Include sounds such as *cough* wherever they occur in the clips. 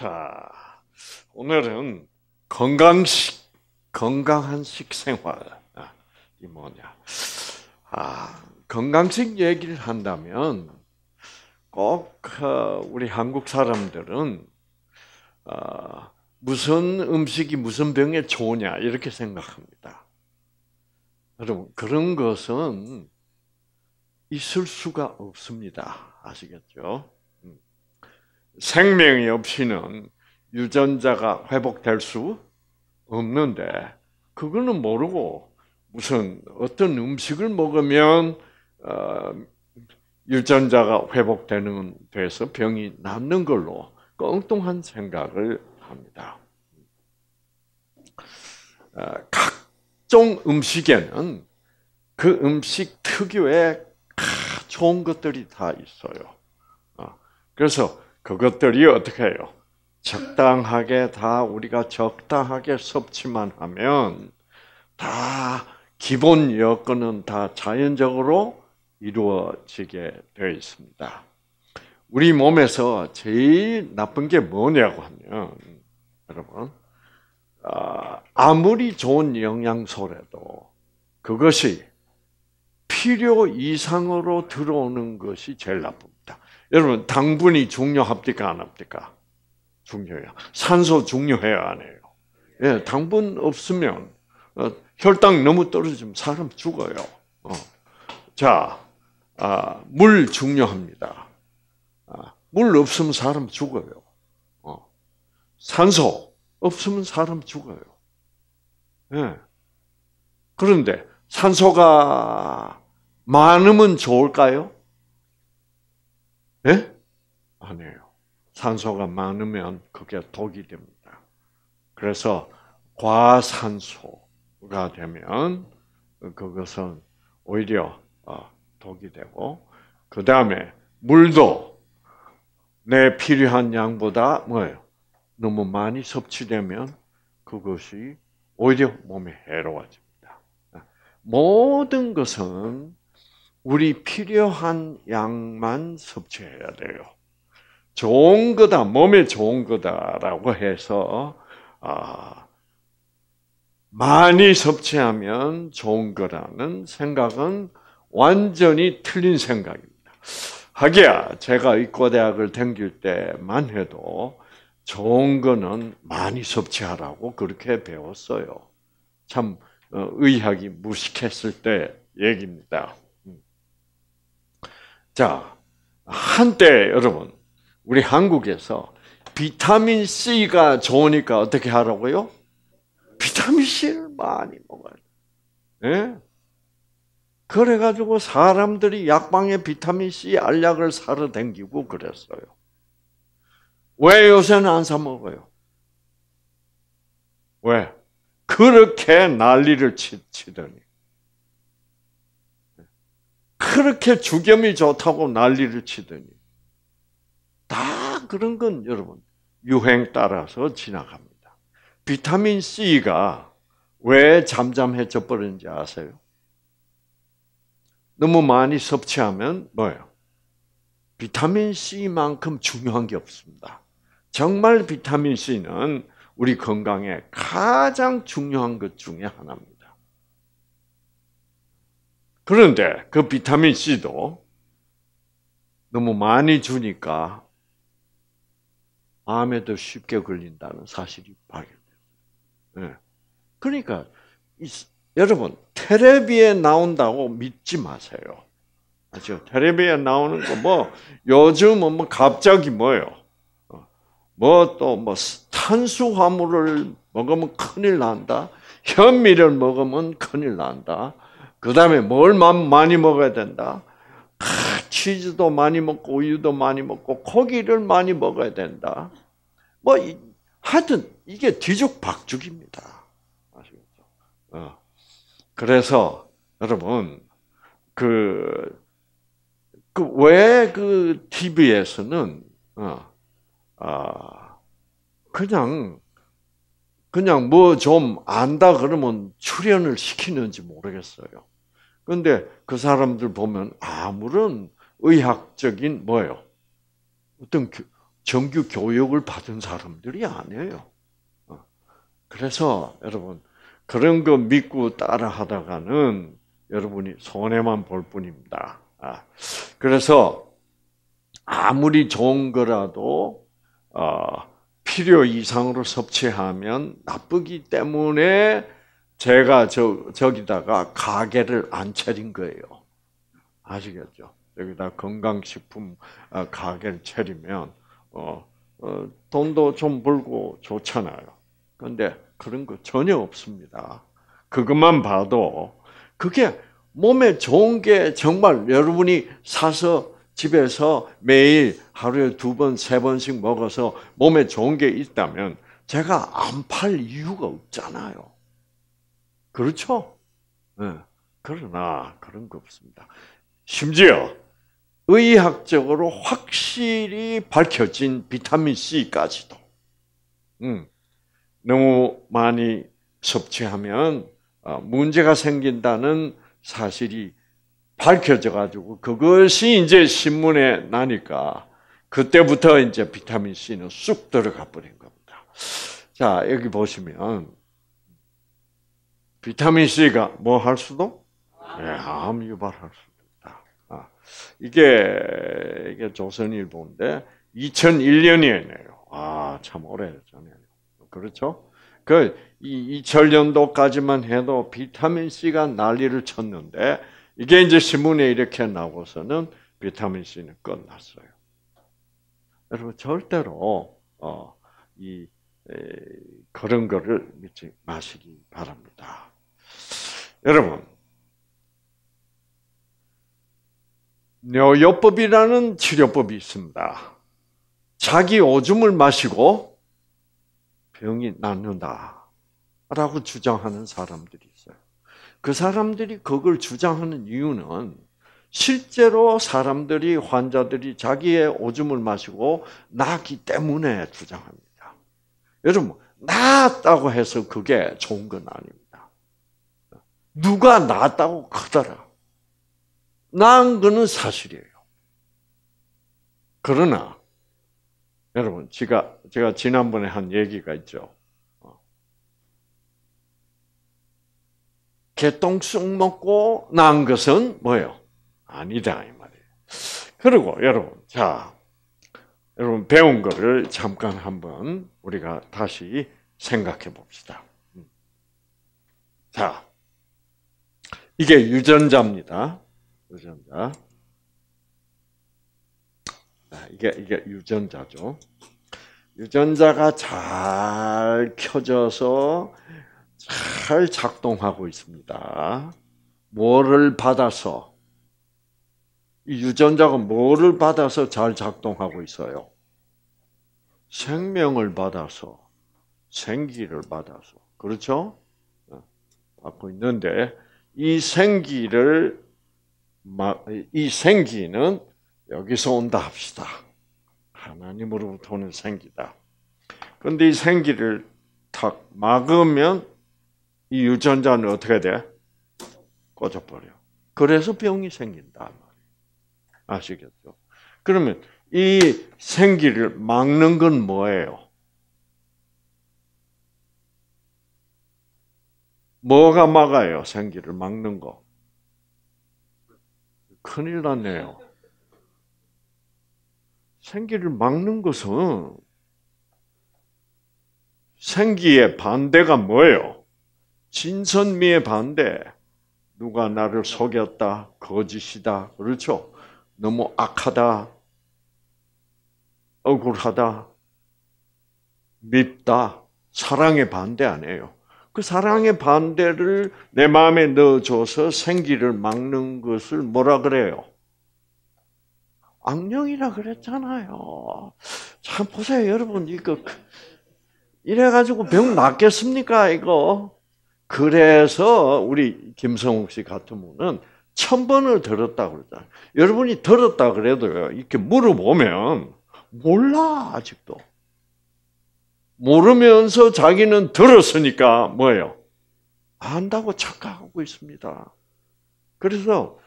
자, 오늘은 건강식, 건강한 식생활. 아, 이 뭐냐. 아, 건강식 얘기를 한다면 꼭 어, 우리 한국 사람들은 어, 무슨 음식이 무슨 병에 좋으냐 이렇게 생각합니다. 여러분 그런 것은 있을 수가 없습니다. 아시겠죠? 생명이 없이는 유전자가 회복될 수 없는데 그거는 모르고 무슨 어떤 음식을 먹으면 어, 유전자가 회복되는 돼서 병이 낫는 걸로 엉뚱한 생각을 합니다. 어, 각종 음식에는 그 음식 특유의 좋은 것들이 다 있어요. 어, 그래서 그것들이 어떻게 해요? 적당하게 다 우리가 적당하게 섭취만 하면 다 기본 여건은 다 자연적으로 이루어지게 되어 있습니다. 우리 몸에서 제일 나쁜 게 뭐냐고 하면 여러분 아, 아무리 좋은 영양소라도 그것이 필요 이상으로 들어오는 것이 제일 나쁜 여러분 당분이 중요합니까 안 합니까? 중요해요. 산소 중요해요 안 해요? 예, 당분 없으면 어, 혈당 너무 떨어지면 사람 죽어요. 어. 자, 아, 물 중요합니다. 아, 물 없으면 사람 죽어요. 어. 산소 없으면 사람 죽어요. 예. 그런데 산소가 많으면 좋을까요? 예? 아니에요. 산소가 많으면 그게 독이 됩니다. 그래서 과산소가 되면 그것은 오히려 어, 독이 되고 그 다음에 물도 내 필요한 양보다 뭐예요? 너무 많이 섭취되면 그것이 오히려 몸에 해로워집니다. 모든 것은 우리 필요한 양만 섭취해야 돼요. 좋은 거다, 몸에 좋은 거다라고 해서 아, 많이 섭취하면 좋은 거라는 생각은 완전히 틀린 생각입니다. 하기야 제가 의과대학을 다길 때만 해도 좋은 거는 많이 섭취하라고 그렇게 배웠어요. 참 어, 의학이 무식했을 때 얘기입니다. 자, 한때 여러분, 우리 한국에서 비타민 C가 좋으니까 어떻게 하라고요? 비타민 C를 많이 먹어요. 예? 그래가지고 사람들이 약방에 비타민 C 알약을 사러 댕기고 그랬어요. 왜 요새는 안 사 먹어요? 왜? 그렇게 난리를 치, 치더니. 그렇게 주겸이 좋다고 난리를 치더니 다 그런 건 여러분 유행 따라서 지나갑니다. 비타민 C가 왜 잠잠해져 버리는지 아세요? 너무 많이 섭취하면 뭐예요? 비타민 C만큼 중요한 게 없습니다. 정말 비타민 C는 우리 건강에 가장 중요한 것 중에 하나입니다. 그런데 그 비타민 C도 너무 많이 주니까 암에도 쉽게 걸린다는 사실이 발견돼요. 예. 그러니까 여러분 테레비에 나온다고 믿지 마세요. 아죠? 테레비에 나오는 거뭐 요즘은 뭐 갑자기 뭐요? 뭐또뭐 어, 뭐 탄수화물을 먹으면 큰일 난다. 현미를 먹으면 큰일 난다. 그 다음에 뭘 많이 먹어야 된다? 아, 치즈도 많이 먹고 우유도 많이 먹고 고기를 많이 먹어야 된다. 뭐 하여튼 이게 뒤죽박죽입니다. 아시겠죠? 어. 그래서 여러분 그 왜그 그 TV에서는 그 어, 아 그냥 그냥 뭐 좀 안다 그러면 출연을 시키는지 모르겠어요. 그런데 그 사람들 보면 아무런 의학적인 뭐예요? 어떤 정규 교육을 받은 사람들이 아니에요. 어. 그래서 여러분 그런 거 믿고 따라하다가는 여러분이 손해만 볼 뿐입니다. 아. 그래서 아무리 좋은 거라도 어, 필요 이상으로 섭취하면 나쁘기 때문에 제가 저, 저기다가 가게를 안 차린 거예요. 아시겠죠? 여기다 건강식품 아, 가게를 차리면, 어, 어, 돈도 좀 벌고 좋잖아요. 그데 그런 거 전혀 없습니다. 그것만 봐도 그게 몸에 좋은 게 정말 여러분이 사서 집에서 매일 하루에 두 번, 세 번씩 먹어서 몸에 좋은 게 있다면 제가 안 팔 이유가 없잖아요. 그렇죠? 네. 그러나 그런 거 없습니다. 심지어 의학적으로 확실히 밝혀진 비타민 C까지도 음, 너무 많이 섭취하면 어, 문제가 생긴다는 사실이 밝혀져 가지고 그것이 이제 신문에 나니까 그때부터 이제 비타민 C는 쑥 들어가 버린 겁니다. 자 여기 보시면 비타민 C가 뭐 할 수도 예, 암 유발할 수도 있다. 아, 이게 이게 조선일보인데 2001년이에요. 아참 오래전이에요. 그렇죠? 그 2000년도까지만 해도 비타민 C가 난리를 쳤는데 이게 이제 신문에 이렇게 나고서는 비타민 C는 끝났어요. 여러분 절대로 어, 이 그런 거를 믿지 마시기 바랍니다. 여러분, 뇨요법이라는 치료법이 있습니다. 자기 오줌을 마시고 병이 낫는다라고 주장하는 사람들이 있어요. 그 사람들이 그걸 주장하는 이유는 실제로 사람들이 환자들이 자기의 오줌을 마시고 나기 때문에 주장합니다. 여러분, 낫다고 해서 그게 좋은 건 아닙니다. 누가 낫다고 크더라. 낳은 거는 사실이에요. 그러나 여러분, 제가 제가 지난번에 한 얘기가 있죠. 어. 개똥쑥 먹고 난 것은 뭐예요? 아니다 이 말이에요. 그리고 여러분, 자 여러분 배운 거를 잠깐 한번 우리가 다시 생각해 봅시다. 음. 자. 이게 유전자입니다. 유전자. 이게 이게 유전자죠. 유전자가 잘 켜져서 잘 작동하고 있습니다. 뭐를 받아서 이 유전자가 뭐를 받아서 잘 작동하고 있어요? 생명을 받아서 생기를 받아서 그렇죠? 어, 받고 있는데 이 생기를 이 생기는 여기서 온다 합시다. 하나님으로부터 오는 생기다. 그런데 이 생기를 탁 막으면 이 유전자는 어떻게 돼? 꺼져버려. 그래서 병이 생긴다 아시겠죠? 그러면 이 생기를 막는 건 뭐예요? 뭐가 막아요? 생기를 막는 거. 큰일 났네요. 생기를 막는 것은 생기의 반대가 뭐예요? 진선미의 반대. 누가 나를 속였다, 거짓이다, 그렇죠? 너무 악하다, 억울하다, 밉다, 사랑의 반대 아니에요. 그 사랑의 반대를 내 마음에 넣어줘서 생기를 막는 것을 뭐라 그래요? 악령이라 그랬잖아요. 참 보세요, 여러분 이거 그, 이래가지고 병 낫겠습니까 이거? 그래서 우리 김성욱 씨 같은 분은 천 번을 들었다 그러잖아요. 여러분이 들었다 그래도 이렇게 물어보면 몰라 아직도. 모르면서 자기는 들었으니까 뭐예요? 안다고 착각하고 있습니다. 그래서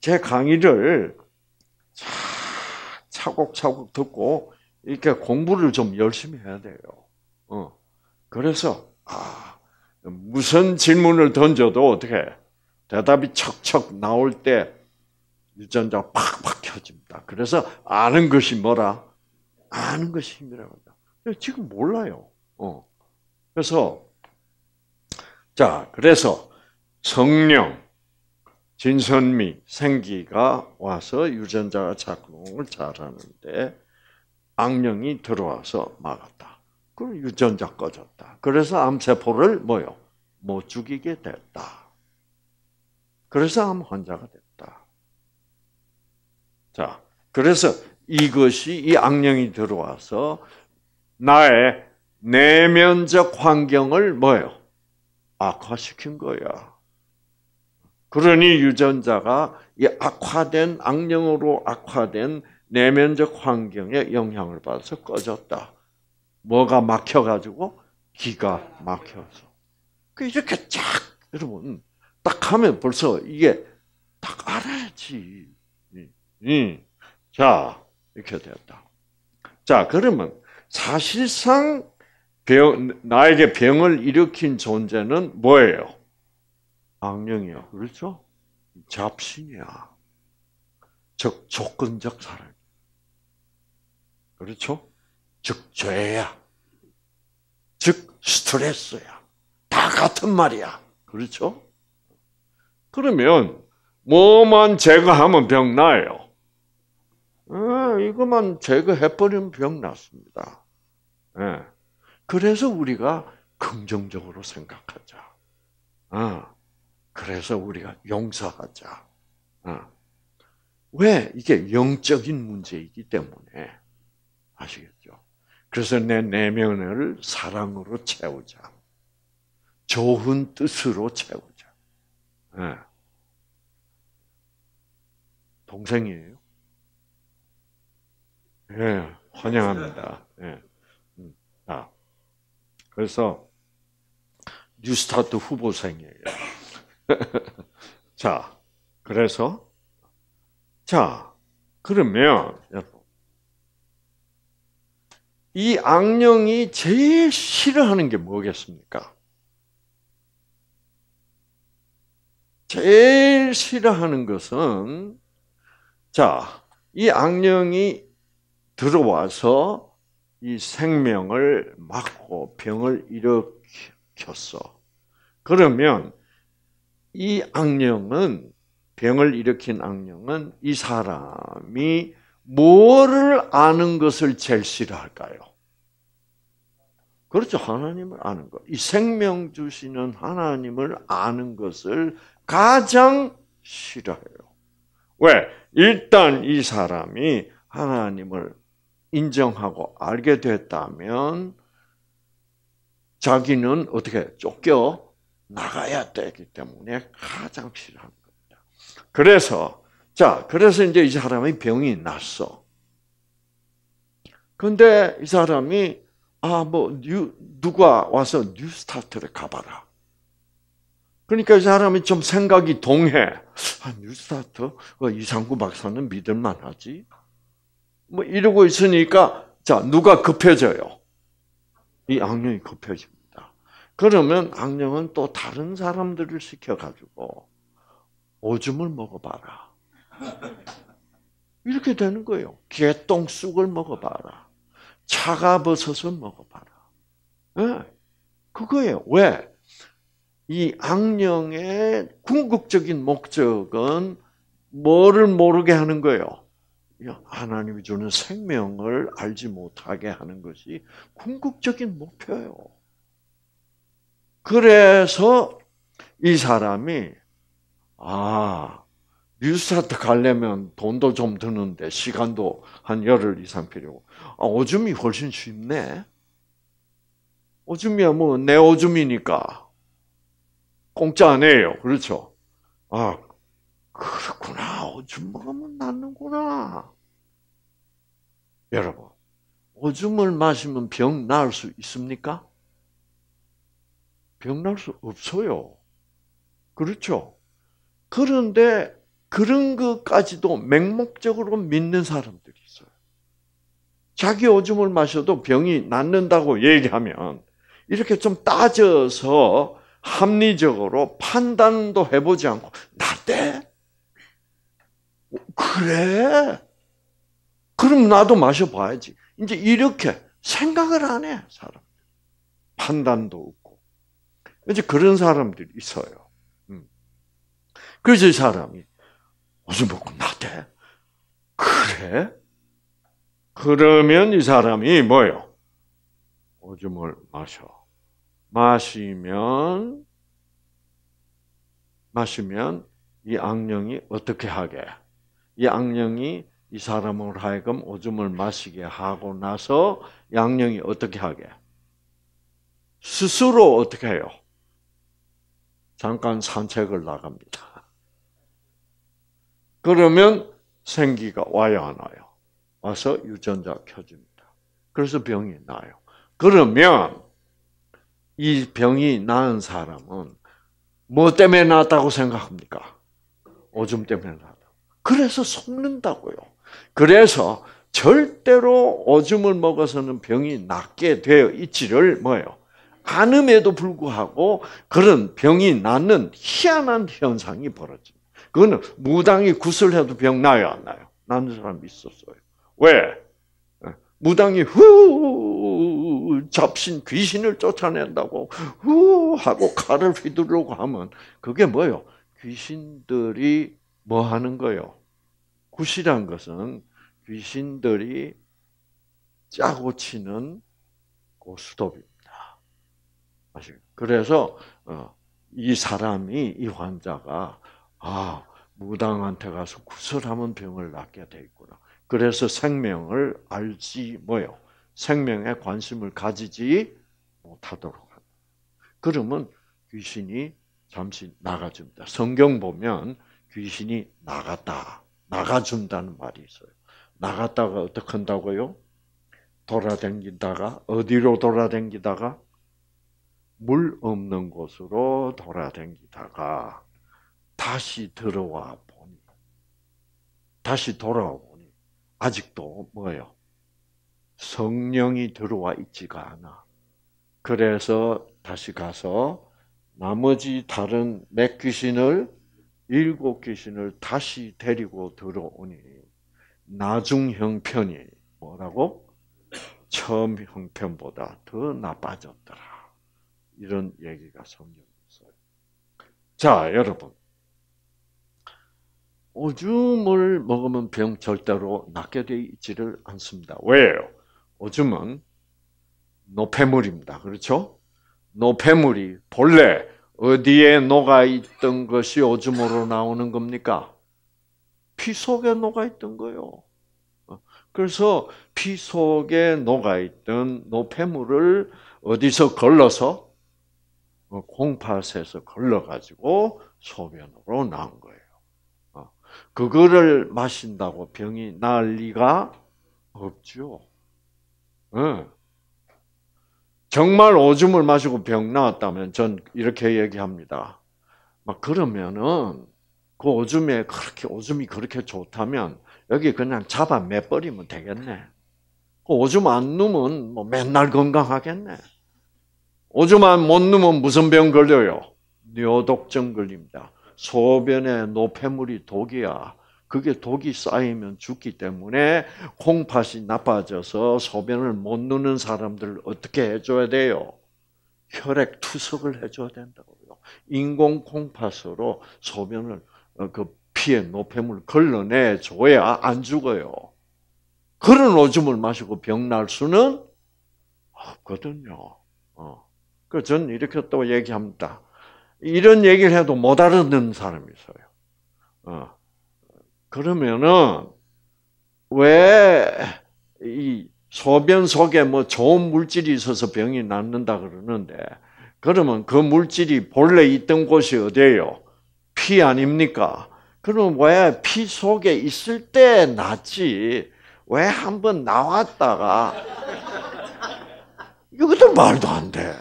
제 강의를 차곡차곡 듣고 이렇게 공부를 좀 열심히 해야 돼요. 어. 그래서 아, 무슨 질문을 던져도 어떻게 대답이 척척 나올 때 유전자 팍팍 켜집니다. 그래서 아는 것이 뭐라? 아는 것이 힘이라고 합니다. 예, 지금 몰라요. 어. 그래서 자 그래서 성령 진선미 생기가 와서 유전자가 작동을 잘하는데 악령이 들어와서 막았다. 그럼 유전자 꺼졌다. 그래서 암세포를 뭐요? 못 죽이게 됐다. 그래서 암 환자가 됐다. 자, 그래서 이것이 이 악령이 들어와서 나의 내면적 환경을 뭐예요? 악화시킨 거야. 그러니 유전자가 이 악화된 악령으로 악화된 내면적 환경에 영향을 받아서 꺼졌다. 뭐가 막혀가지고 기가 막혀서. 그 이렇게 쫙 여러분 딱 하면 벌써 이게 딱 알아야지. 자 이렇게 됐다. 자 그러면 사실상 병, 나에게 병을 일으킨 존재는 뭐예요? 악령이요. 그렇죠? 잡신이야. 즉, 조건적 사람. 그렇죠? 즉, 죄야. 즉, 스트레스야. 다 같은 말이야. 그렇죠? 그러면, 뭐만 제거하면 병 나요? 아, 어, 이것만 제거해버리면 병 났습니다. 예. 그래서 우리가 긍정적으로 생각하자. 어. 그래서 우리가 용서하자. 어. 왜? 이게 영적인 문제이기 때문에. 아시겠죠? 그래서 내 내면을 사랑으로 채우자. 좋은 뜻으로 채우자. 예. 동생이에요? 예, 환영합니다. 예. 그래서 뉴스타트 후보생이에요. *laughs* 자, 그래서 자 그러면 이 악령이 제일 싫어하는 게 뭐겠습니까? 제일 싫어하는 것은 자, 이 악령이 들어와서 이 생명을 막고 병을 일으켰어. 그러면 이 악령은 병을 일으킨 악령은 이 사람이 뭐를 아는 것을 제일 싫어할까요? 그렇죠. 하나님을 아는 것. 이 생명 주시는 하나님을 아는 것을 가장 싫어해요. 왜? 일단 이 사람이 하나님을 인정하고 알게 됐다면 자기는 어떻게 쫓겨 나가야 되기 때문에 가장 필요한 겁니다. 그래서 자 그래서 이제 이 사람이 병이 났어. 근데 이 사람이 아뭐 누가 와서 뉴스타트를 가봐라. 그러니까 이 사람이 좀 생각이 동해. 아, 뉴스타트? 어, 이상구 박사는 믿을만하지? 뭐 이러고 있으니까 자 누가 급해져요? 이 악령이 급해집니다. 그러면 악령은 또 다른 사람들을 시켜가지고 오줌을 먹어봐라. 이렇게 되는 거예요. 개똥쑥을 먹어봐라. 차가버섯을 먹어봐라. 네. 그거예요. 왜? 이 악령의 궁극적인 목적은 뭐를 모르게 하는 거예요? 하나님이 주는 생명을 알지 못하게 하는 것이 궁극적인 목표예요. 그래서 이 사람이 아 뉴스타트 가려면 돈도 좀 드는데 시간도 한 열흘 이상 필요고 아, 오줌이 훨씬 쉽네. 오줌이야 뭐내 오줌이니까 공짜 아니에요, 그렇죠? 아 그렇구나. 오줌 먹으면 낫는구나. 여러분, 오줌을 마시면 병 나을 수 있습니까? 병 날 수 없어요. 그렇죠? 그런데 그런 것까지도 맹목적으로 믿는 사람들이 있어요. 자기 오줌을 마셔도 병이 낫는다고 얘기하면 이렇게 좀 따져서 합리적으로 판단도 해보지 않고 나 때. 그래. 그럼 나도 마셔봐야지. 이제 이렇게 생각을 안 해, 사람. 판단도 없고. 이제 그런 사람들이 있어요. 음. 그래서 이 사람이, 어제 먹고 나대? 그래? 그러면 이 사람이 뭐요? 오줌을 마셔. 마시면, 마시면 이 악령이 어떻게 하게? 이 악령이 이 사람을 하여금 오줌을 마시게 하고 나서 양령이 어떻게 하게? 스스로 어떻게 해요? 잠깐 산책을 나갑니다. 그러면 생기가 와요안 와요? 와서 유전자 켜집니다. 그래서 병이 나요. 그러면 이 병이 나은 사람은 뭐 때문에 나왔다고 생각합니까? 오줌 때문에 나 그래서 속는다고요. 그래서 절대로 오줌을 먹어서는 병이 낫게 되어 있지를 뭐예요? 않음에도 불구하고 그런 병이 낫는 희한한 현상이 벌어집니다. 그거는 무당이 구슬해도 병 나요, 안 나요? 나는 사람이 있었어요. 왜? 무당이 후 잡신 귀신을 쫓아낸다고 후 하고 칼을 휘두르고 하면 그게 뭐요? 귀신들이 뭐 하는 거요? 굿이란 것은 귀신들이 짜고 치는 고스톱입니다. 그 아시 그래서 어, 이 사람이 이 환자가 아 무당한테 가서 구슬하면 병을 낫게 돼 있구나. 그래서 생명을 알지 뭐요? 생명에 관심을 가지지 못하도록 한다. 그러면 귀신이 잠시 나가줍니다. 성경 보면 귀신이 나갔다. 나가준다는 말이 있어요. 나갔다가 어떻게 한다고요? 돌아댕긴다가 어디로 돌아댕기다가 물 없는 곳으로 돌아댕기다가 다시 들어와 보니 다시 돌아와 보니 아직도 뭐예요? 성령이 들어와 있지가 않아. 그래서 다시 가서 나머지 다른 맥귀신을 일곱 귀신을 다시 데리고 들어오니 나중 형편이 뭐라고? 처음 형편보다 더 나빠졌더라. 이런 얘기가 성경에 있어요. 자, 여러분. 오줌을 먹으면 병 절대로 낫게 되어 있지를 않습니다. 왜요? 오줌은 노폐물입니다. 그렇죠? 노폐물이 본래 어디에 녹아 있던 것이 오줌으로 나오는 겁니까? 피 속에 녹아 있던 거요. 어, 그래서 피 속에 녹아 있던 노폐물을 어디서 걸러서 어, 공팥에서 걸러 가지고 소변으로 나온 거예요. 어, 그거를 마신다고 병이 날 리가 없죠. 정말 오줌을 마시고 병 나왔다면 전 이렇게 얘기합니다. 막 그러면은 그 오줌에 그렇게 오줌이 그렇게 좋다면 여기 그냥 잡아 매버리면 되겠네. 그 오줌 안 누면 뭐 맨날 건강하겠네. 오줌 안못 누면 무슨 병 걸려요? 뇨독증 걸립니다. 소변에 노폐물이 독이야. 그게 독이 쌓이면 죽기 때문에 콩팥이 나빠져서 소변을 못 누는 사람들을 어떻게 해줘야 돼요? 혈액 투석을 해줘야 된다고요. 인공 콩팥으로 소변을 어, 그 피에 노폐물 걸러내 줘야 안 죽어요. 그런 오줌을 마시고 병 날 수는 없거든요. 어. 그전 이렇게 또 얘기합니다. 이런 얘기를 해도 못 알아듣는 사람이 있어요. 어. 그러면은 왜 이 소변 속에 뭐 좋은 물질이 있어서 병이 낫는다 그러는데 그러면 그 물질이 본래 있던 곳이 어디예요? 피 아닙니까? 그럼 러왜피 속에 있을 때 낫지? 왜한번 나왔다가 이것도 말도 안 돼.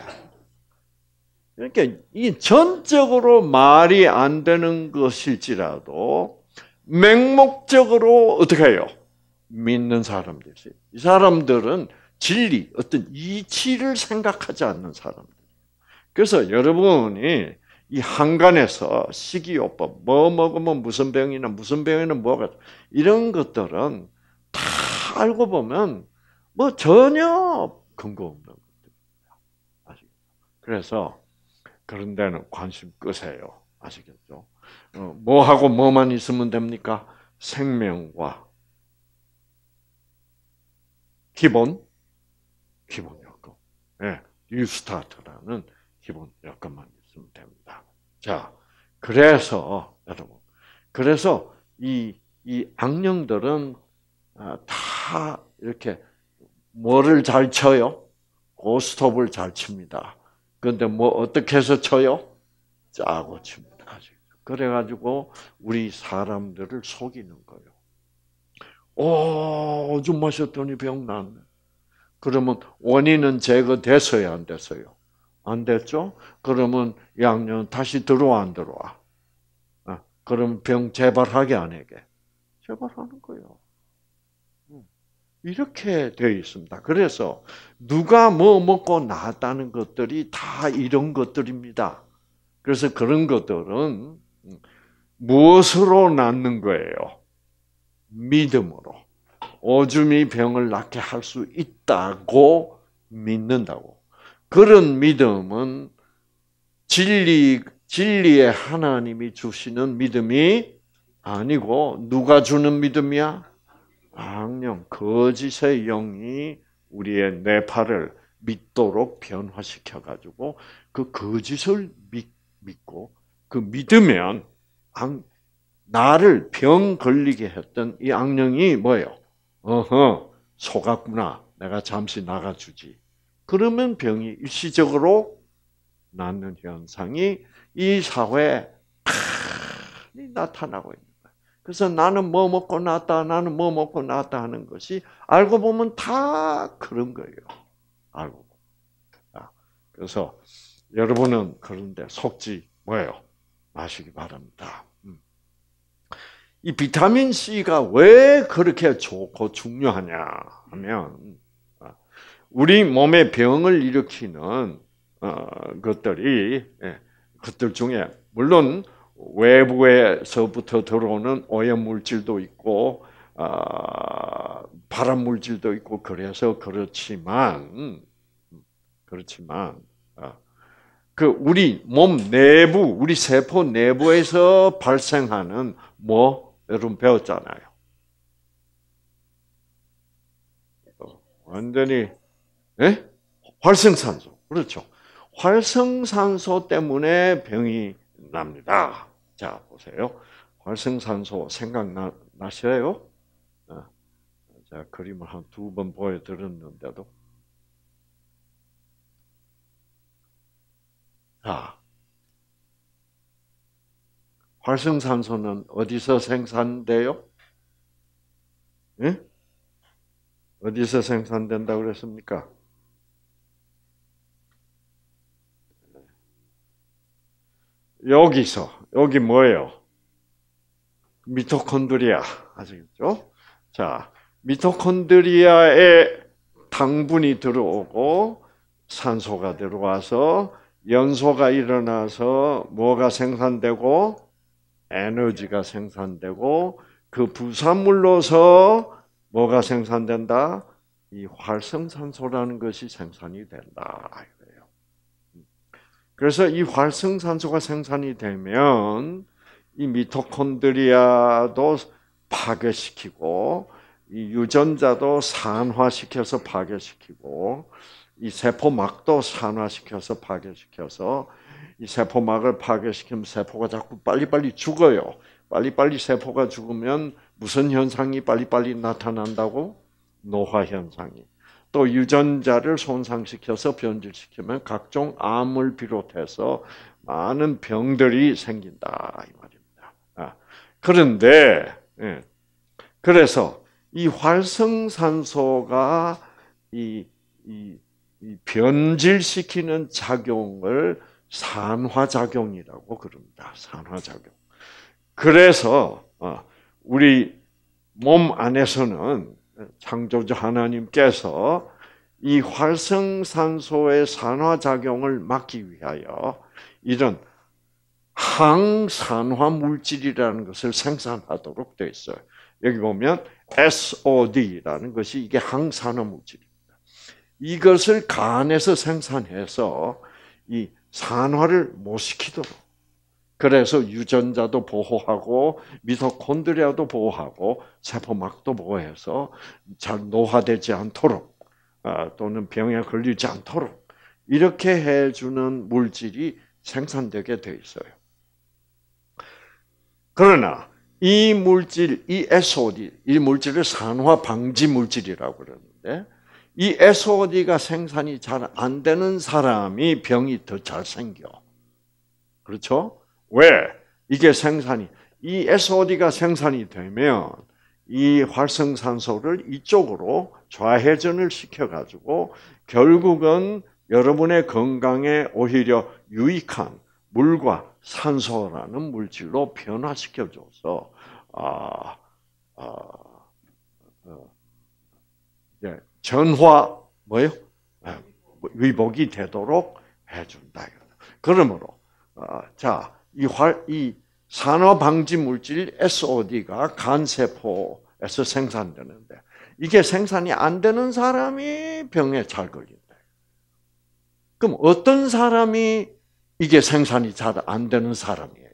그러니까 이 전적으로 말이 안 되는 것일지라도 맹목적으로 어떻게 해요? 믿는 사람들이. 사람들은 진리, 어떤 이치를 생각하지 않는 사람들. 그래서 여러분이 이 한간에서 식이요법, 뭐 먹으면 무슨 병이나 무슨 병에는 뭐가 이런 것들은 다 알고 보면 뭐 전혀 근거 없는 것들입니다. 아시겠죠? 그래서 그런 데는 관심 끄세요. 아시겠죠? 어, 뭐하고 뭐만 있으면 됩니까? 생명과 기본, 기본 여건. 예, 유스타트라는 기본 여건만 있으면 됩니다. 자, 그래서, 여러분. 그래서 이, 이 악령들은 아, 다 이렇게 뭐를 잘 쳐요? 고스톱을 잘 칩니다. 그런데 뭐 어떻게 해서 쳐요? 짜고 칩니다. 그래가지고 우리 사람들을 속이는 거예요. 오, 오 마셨더니 병 났네. 그러면 원인은 제거됐어야 안 됐어요? 안 됐죠? 그러면 양년 다시 들어와 안 들어와? 아, 어, 그럼 병 재발하게 안 하게? 재발하는 거예요. 음, 이렇게 되어 있습니다. 그래서 누가 뭐 먹고 나았다는 것들이 다 이런 것들입니다. 그래서 그런 것들은 무엇으로 낫는 거예요? 믿음으로. 오줌이 병을 낫게 할 수 있다고 믿는다고. 그런 믿음은 진리, 진리의 하나님이 주시는 믿음이 아니고, 누가 주는 믿음이야? 악령, 거짓의 영이 우리의 뇌파를 믿도록 변화시켜가지고, 그 거짓을 믿, 믿고, 그 믿으면 나를 병 걸리게 했던 이 악령이 뭐예요? 어허, 속았구나. 내가 잠시 나가주지. 그러면 병이 일시적으로 낫는 현상이 이 사회에 많이 나타나고 있는 거예 그래서 나는 뭐 먹고 났다, 나는 뭐 먹고 났다 하는 것이 알고 보면 다 그런 거예요. 알고 그래서 여러분은 그런데 속지 뭐예요? 마시기 바랍니다. 음. 이 비타민 C가 왜 그렇게 좋고 중요하냐 하면 어, 우리 몸에 병을 일으키는 어, 것들이 예, 것들 중에 물론 외부에서부터 들어오는 오염 물질도 있고 어, 발암 물질도 있고 그래서 그렇지만 음, 그렇지만 그 우리 몸 내부, 우리 세포 내부에서 발생하는 뭐 여러분 배웠잖아요. 완전히 예? 활성산소 그렇죠. 활성산소 때문에 병이 납니다. 자 보세요. 활성산소 생각나셔요? 제가 어. 그림을 한 두 번 보여드렸는데도 자, 아. 활성산소는 어디서 생산돼요? 예? 어디서 생산된다고 그랬습니까? 여기서 여기 뭐예요? 미토콘드리아 아시겠죠? 자, 미토콘드리아에 당분이 들어오고 산소가 들어와서 연소가 일어나서 뭐가 생산되고 에너지가 생산되고 그 부산물로서 뭐가 생산된다? 이 활성산소라는 것이 생산이 된다. 그래서 이 활성산소가 생산이 되면 이 미토콘드리아도 파괴시키고 이 유전자도 산화시켜서 파괴시키고 이 세포막도 산화시켜서 파괴시켜서 이 세포막을 파괴시키면 세포가 자꾸 빨리빨리 죽어요. 빨리빨리 세포가 죽으면 무슨 현상이 빨리빨리 나타난다고? 노화 현상이. 또 유전자를 손상시켜서 변질시키면 각종 암을 비롯해서 많은 병들이 생긴다 이 말입니다. 아, 그런데 예, 그래서 이 활성산소가 이, 이 변질시키는 작용을 산화작용이라고 그럽니다. 산화작용. 그래서 어, 우리 몸 안에서는 창조주 하나님께서 이 활성산소의 산화작용을 막기 위하여 이런 항산화 물질이라는 것을 생산하도록 되어 있어요. 여기 보면 SOD라는 것이 이게 항산화 물질. 이것을 간에서 생산해서 이 산화를 못 시키도록. 그래서 유전자도 보호하고 미토콘드리아도 보호하고 세포막도 보호해서 잘 노화되지 않도록 아, 또는 병에 걸리지 않도록 이렇게 해주는 물질이 생산되게 되어 있어요. 그러나 이 물질, 이 s o 디이 물질을 산화 방지 물질이라고 그러는데 이 SOD가 생산이 잘 안 되는 사람이 병이 더 잘 생겨. 그렇죠? 왜? 이게 생산이 이 SOD가 생산이 되면 이 활성산소를 이쪽으로 좌회전을 시켜 가지고 결국은 여러분의 건강에 오히려 유익한 물과 산소라는 물질로 변화시켜줘서 아, 아, 전화 뭐요? 아, 뭐, 위복이 되도록 해준다. 그러므로 어, 자이 활 이 산화방지 물질 SOD가 간세포에서 생산되는데 이게 생산이 안 되는 사람이 병에 잘 걸린다. 그럼 어떤 사람이 이게 생산이 잘 안 되는 사람이에요?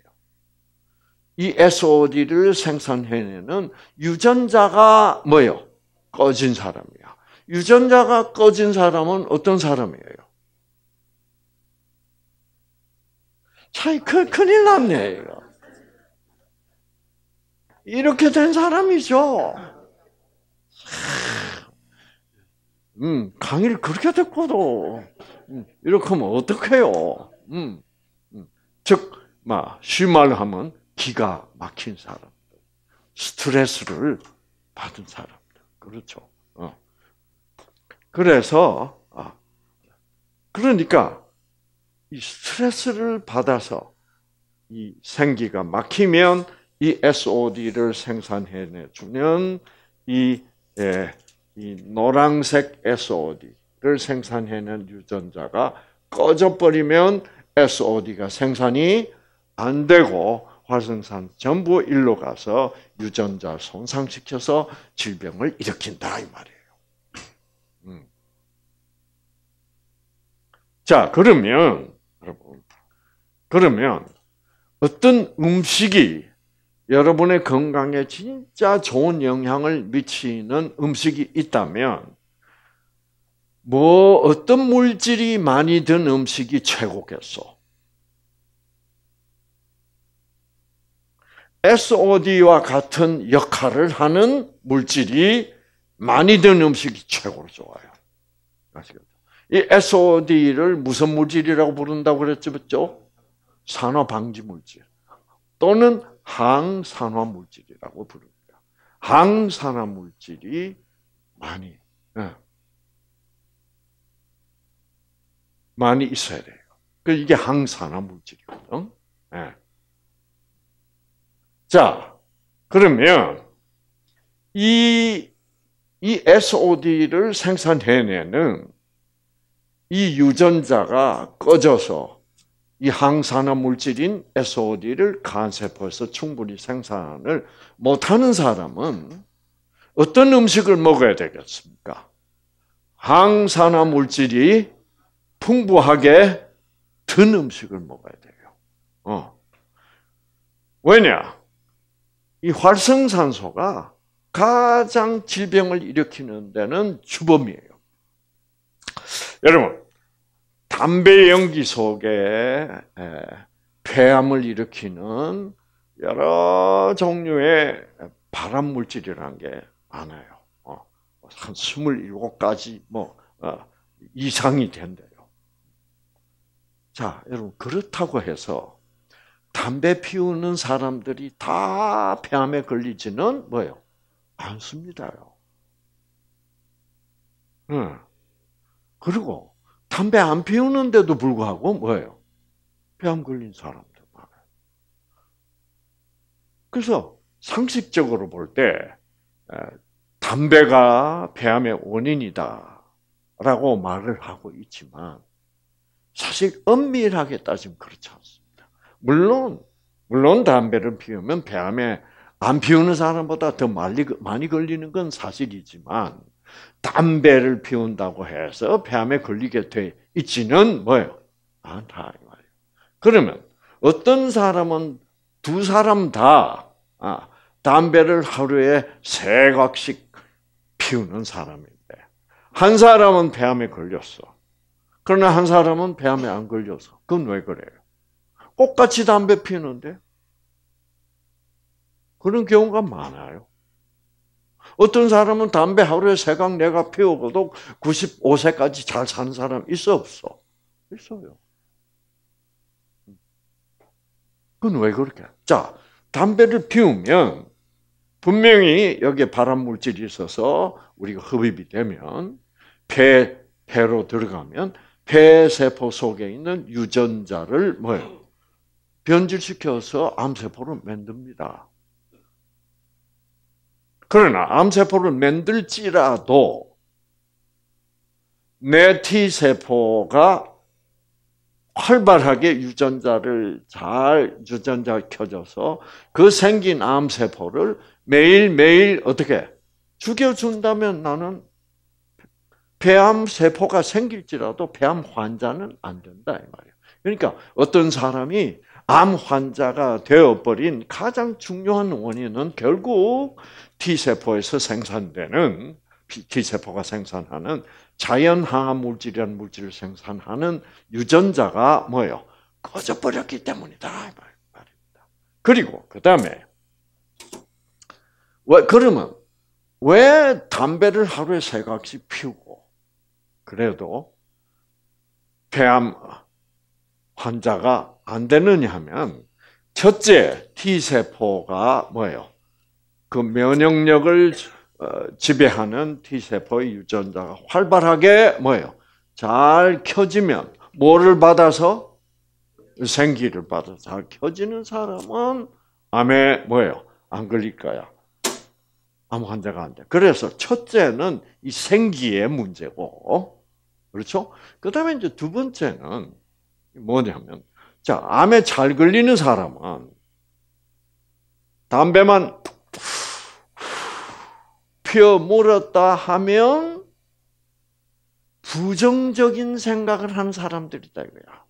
이 SOD를 생산해내는 유전자가 뭐요? 꺼진 사람이야. 유전자가 꺼진 사람은 어떤 사람이에요? 차이 큰, 큰일 났네, 이거. 이렇게 된 사람이죠. 음, 강의를 그렇게 듣고도, 음, 이렇게 하면 어떡해요. 음, 음. 즉, 막, 쉬말 하면 기가 막힌 사람 스트레스를 받은 사람 그렇죠. 그래서 아, 그러니까 이 스트레스를 받아서 이 생기가 막히면 이 SOD를 생산해 내 주면 이, 예, 이 노란색 SOD를 생산해낸 유전자가 꺼져버리면 SOD가 생산이 안 되고 활성산 전부 일로 가서 유전자 손상시켜서 질병을 일으킨다 이 말이에요. 음. 자, 그러면, 여러분, 그러면 어떤 음식이 여러분의 건강에 진짜 좋은 영향을 미치는 음식이 있다면, 뭐, 어떤 물질이 많이 든 음식이 최고겠어? SOD와 같은 역할을 하는 물질이 많이 든 음식이 최고로 좋아요. 아시겠죠? 이 SOD를 무슨 물질이라고 부른다고 그랬죠? 산화 방지 물질 또는 항산화 물질이라고 부릅니다. 항산화 물질이 많이 네. 많이 있어야 돼요. 그 이게 항산화 물질이거든. 네. 예. 자 그러면 이이 SOD를 생산해내는 이 유전자가 꺼져서 이 항산화 물질인 SOD를 간세포에서 충분히 생산을 못하는 사람은 어떤 음식을 먹어야 되겠습니까? 항산화 물질이 풍부하게 든 음식을 먹어야 돼요. 어. 왜냐? 이 활성산소가 가장 질병을 일으키는 데는 주범이에요. 여러분, 담배 연기 속에 폐암을 일으키는 여러 종류의 발암 물질이라는 게 많아요. 어, 한 27가지 뭐 어, 이상이 된대요. 자, 여러분 그렇다고 해서 담배 피우는 사람들이 다 폐암에 걸리지는 뭐예요? 않습니다요. 응. 예. 그리고 담배 안 피우는데도 불구하고 뭐예요? 폐암 걸린 사람도 많아요. 그래서 상식적으로 볼 때 담배가 폐암의 원인이다라고 말을 하고 있지만 사실 엄밀하게 따지면 그렇지 않습니다. 물론 물론 담배를 피우면 폐암의 안 피우는 사람보다 더 많이 걸리는 건 사실이지만 담배를 피운다고 해서 폐암에 걸리게 돼 있지는 뭐예요? 않다 아, 이 말이에요. 그러면 어떤 사람은 두 사람 다 아, 담배를 하루에 세 각씩 피우는 사람인데 한 사람은 폐암에 걸렸어. 그러나 한 사람은 폐암에 안 걸려서 그건 왜 그래요? 똑같이 담배 피우는데 그런 경우가 많아요. 어떤 사람은 담배 하루에 세강 내가 피우고도 95세까지 잘 사는 사람 있어 없어? 있어요. 그건 왜 그렇게? 자, 담배를 피우면 분명히 여기에 발암 물질이 있어서 우리가 흡입이 되면 폐 폐로 들어가면 폐 세포 속에 있는 유전자를 뭐예요? 변질시켜서 암세포로 만듭니다. 그러나 암세포를 만들지라도 내 T세포가 활발하게 유전자를 잘 유전자 켜줘서 그 생긴 암세포를 매일매일 어떻게 죽여준다면 나는 폐암 세포가 생길지라도 폐암 환자는 안 된다 이 말이에요. 그러니까 어떤 사람이 암 환자가 되어버린 가장 중요한 원인은 결국 T세포에서 생산되는 T세포가 생산하는 자연항암 물질이라는 물질을 생산하는 유전자가 뭐예요? 꺼져버렸기 때문이다. 말입니다. 그리고 그 다음에 왜 그러면 왜 담배를 하루에 세 각씩 피우고 그래도 폐암 환자가 안 되느냐 하면 첫째 T세포가 뭐예요? 그 면역력을 어, 지배하는 T세포의 유전자가 활발하게 뭐예요? 잘 켜지면 뭐를 받아서 생기를 받아잘 켜지는 사람은 암에 뭐예요? 안 걸릴 거야. 암 환자가 안 돼. 그래서 첫째는 이 생기의 문제고, 그렇죠? 그 다음에 이제 두 번째는 뭐냐면, 자, 암에 잘 걸리는 사람은 담배만 펴 물었다 하면 부정적인 생각을 하는 사람들이 있다 이거야.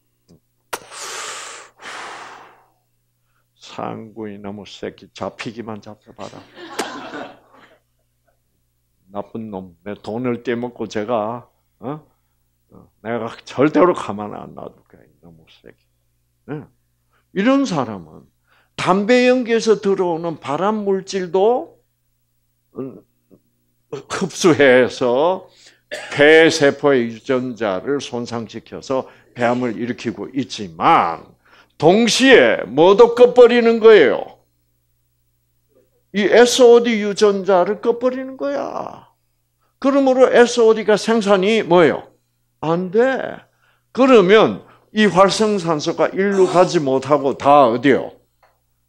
상구이 너무 새끼 잡히기만 잡혀봐라. 나쁜 놈, 내 돈을 떼먹고 제가 어? 어 내가 절대로 가만 안 놔둘게 너무 새끼. 네? 이런 사람은 담배 연기에서 들어오는 발암 물질도 음, 흡수해서 폐세포의 유전자를 손상시켜서 폐암을 일으키고 있지만 동시에 뭐도 꺼버리는 거예요. 이 SOD 유전자를 꺼버리는 거야. 그러므로 SOD가 생산이 뭐예요? 안 돼. 그러면 이 활성산소가 일로 가지 못하고 다 어디요?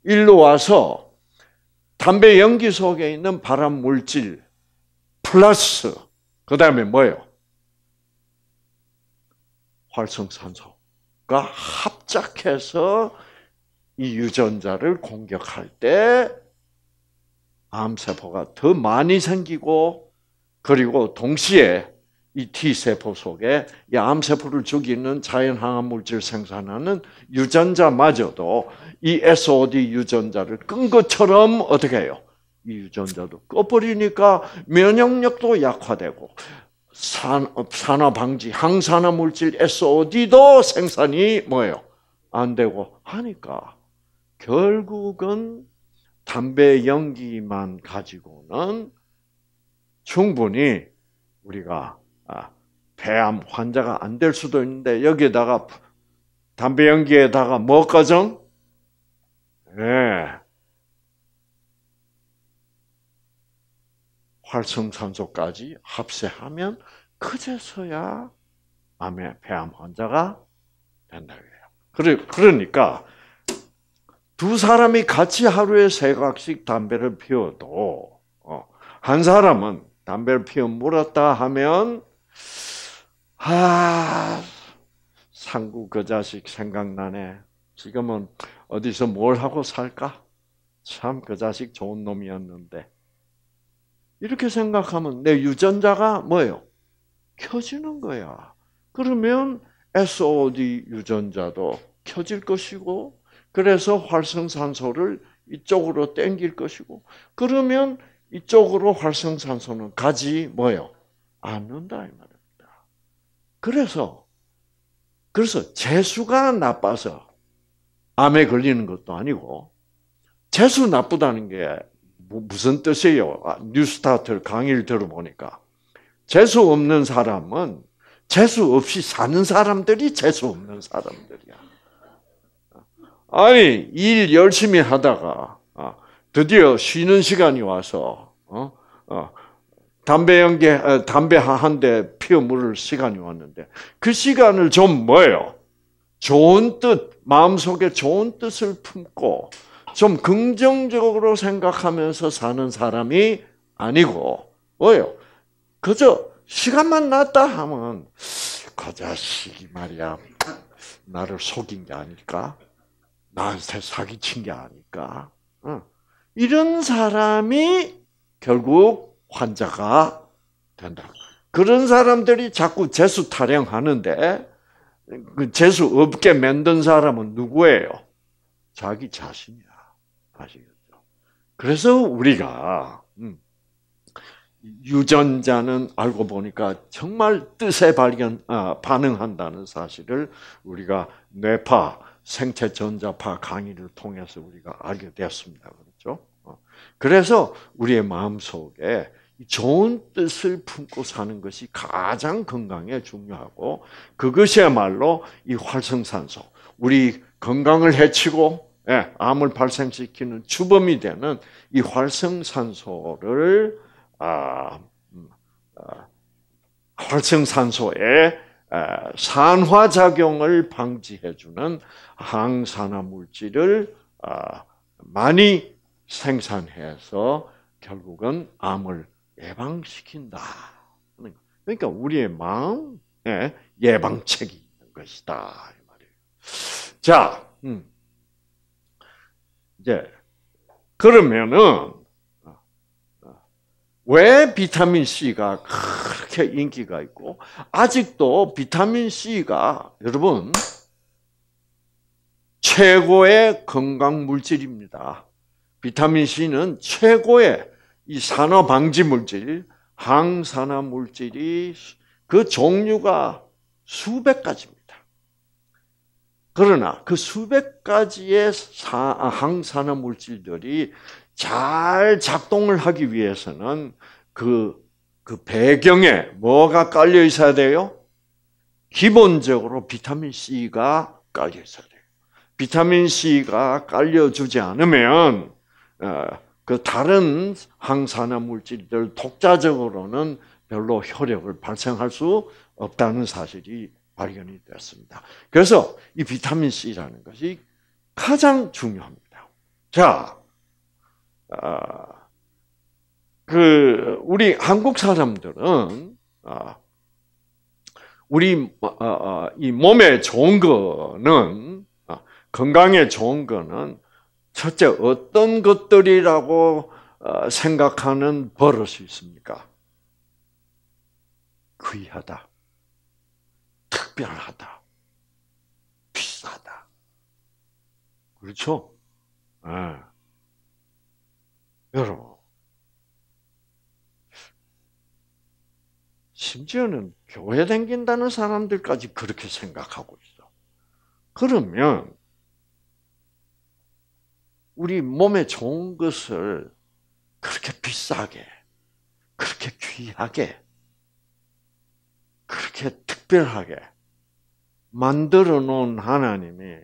일로 와서 담배 연기 속에 있는 발암 물질, 플러스 그 다음에 뭐예요? 활성산소가 합작해서 이 유전자를 공격할 때 암세포가 더 많이 생기고 그리고 동시에 이 T세포 속에 이 암세포를 죽이는 자연항암물질 생산하는 유전자마저도 이 SOD 유전자를 끈 것처럼 어떻게 해요? 이 유전자도 꺼버리니까 면역력도 약화되고 산, 산화 방지 항산화 물질 SOD도 생산이 뭐예요? 안 되고 하니까 결국은 담배 연기만 가지고는 충분히 우리가 아, 폐암 환자가 안 될 수도 있는데 여기에다가 담배 연기에다가 뭐까정? 예, 네, 활성산소까지 합세하면 그제서야 암의 폐암 환자가 된다 그래요. 그래 그러니까 두 사람이 같이 하루에 세 각씩 담배를 피워도 어, 한 사람은 담배를 피워 물었다 하면 아 상구 그 자식 생각나네. 지금은 어디서 뭘 하고 살까? 참 그 자식 좋은 놈이었는데. 이렇게 생각하면 내 유전자가 뭐예요? 켜지는 거야. 그러면 SOD 유전자도 켜질 것이고 그래서 활성산소를 이쪽으로 땡길 것이고 그러면 이쪽으로 활성산소는 가지 뭐요 않는다 이 말입니다. 그래서 그래서 재수가 나빠서 암에 걸리는 것도 아니고 재수 나쁘다는 게뭐 무슨 뜻이에요? 아, 뉴스타트 강의를 들어보니까 재수 없는 사람은 재수 없이 사는 사람들이 재수 없는 사람들이야. 아니 일 열심히 하다가 아, 드디어 쉬는 시간이 와서 어? 어, 담배 연개 아, 담배 한 대 피워 물을 시간이 왔는데 그 시간을 좀 뭐예요? 좋은 뜻 마음속에 좋은 뜻을 품고 좀 긍정적으로 생각하면서 사는 사람이 아니고 뭐요? 그저 시간만 났다 하면 그 자식이 말이야 나를 속인 게 아닐까? 나한테 사기친 게 아닐까? 응. 이런 사람이 결국 환자가 된다. 그런 사람들이 자꾸 재수 타령하는데 그 재수 없게 만든 사람은 누구예요? 자기 자신이에 아시겠죠? 그래서 우리가 음. 유전자는 알고 보니까 정말 뜻에 발견 아, 반응한다는 사실을 우리가 뇌파 생체 전자파 강의를 통해서 우리가 알게 되었습니다. 그렇죠? 어. 그래서 우리의 마음 속에 좋은 뜻을 품고 사는 것이 가장 건강에 중요하고 그것이야말로 이 활성산소 우리 건강을 해치고 예, 암을 발생시키는 주범이 되는 이 활성산소를 아, 음, 아, 활성산소의 아, 산화작용을 방지해주는 항산화 물질을 아, 많이 생산해서 결국은 암을 예방시킨다. 그러니까 우리의 마음에 예방책이 있는 것이다. 이 말이에요. 자, 음. 이제 그러면은 아, 아, 왜 비타민 C가 그렇게 인기가 있고 아직도 비타민 C가 여러분 최고의 건강 물질입니다. 비타민 C는 최고의 이 산화 방지 물질, 항산화 물질이 그 종류가 수백 가지입니다. 그러나 그 수백 가지의 항산화 물질들이 잘 작동을 하기 위해서는 그, 그 배경에 뭐가 깔려 있어야 돼요? 기본적으로 비타민C가 깔려 있어야 돼요. 비타민C가 깔려주지 않으면, 어, 그 다른 항산화 물질들 독자적으로는 별로 효력을 발생할 수 없다는 사실이 발견이 되었습니다. 그래서 이 비타민 C라는 것이 가장 중요합니다. 자, 아, 그 우리 한국 사람들은 아, 우리 아, 이 몸에 좋은 거는 건강에 좋은 거는 첫째 어떤 것들이라고 생각하는 버릇이 있습니까? 귀하다. 특별하다. 비싸다. 그렇죠? 예. 네. 여러분. 심지어는 교회 댕긴다는 사람들까지 그렇게 생각하고 있어. 그러면, 우리 몸에 좋은 것을 그렇게 비싸게, 그렇게 귀하게, 그렇게 특별하게 만들어 놓은 하나님이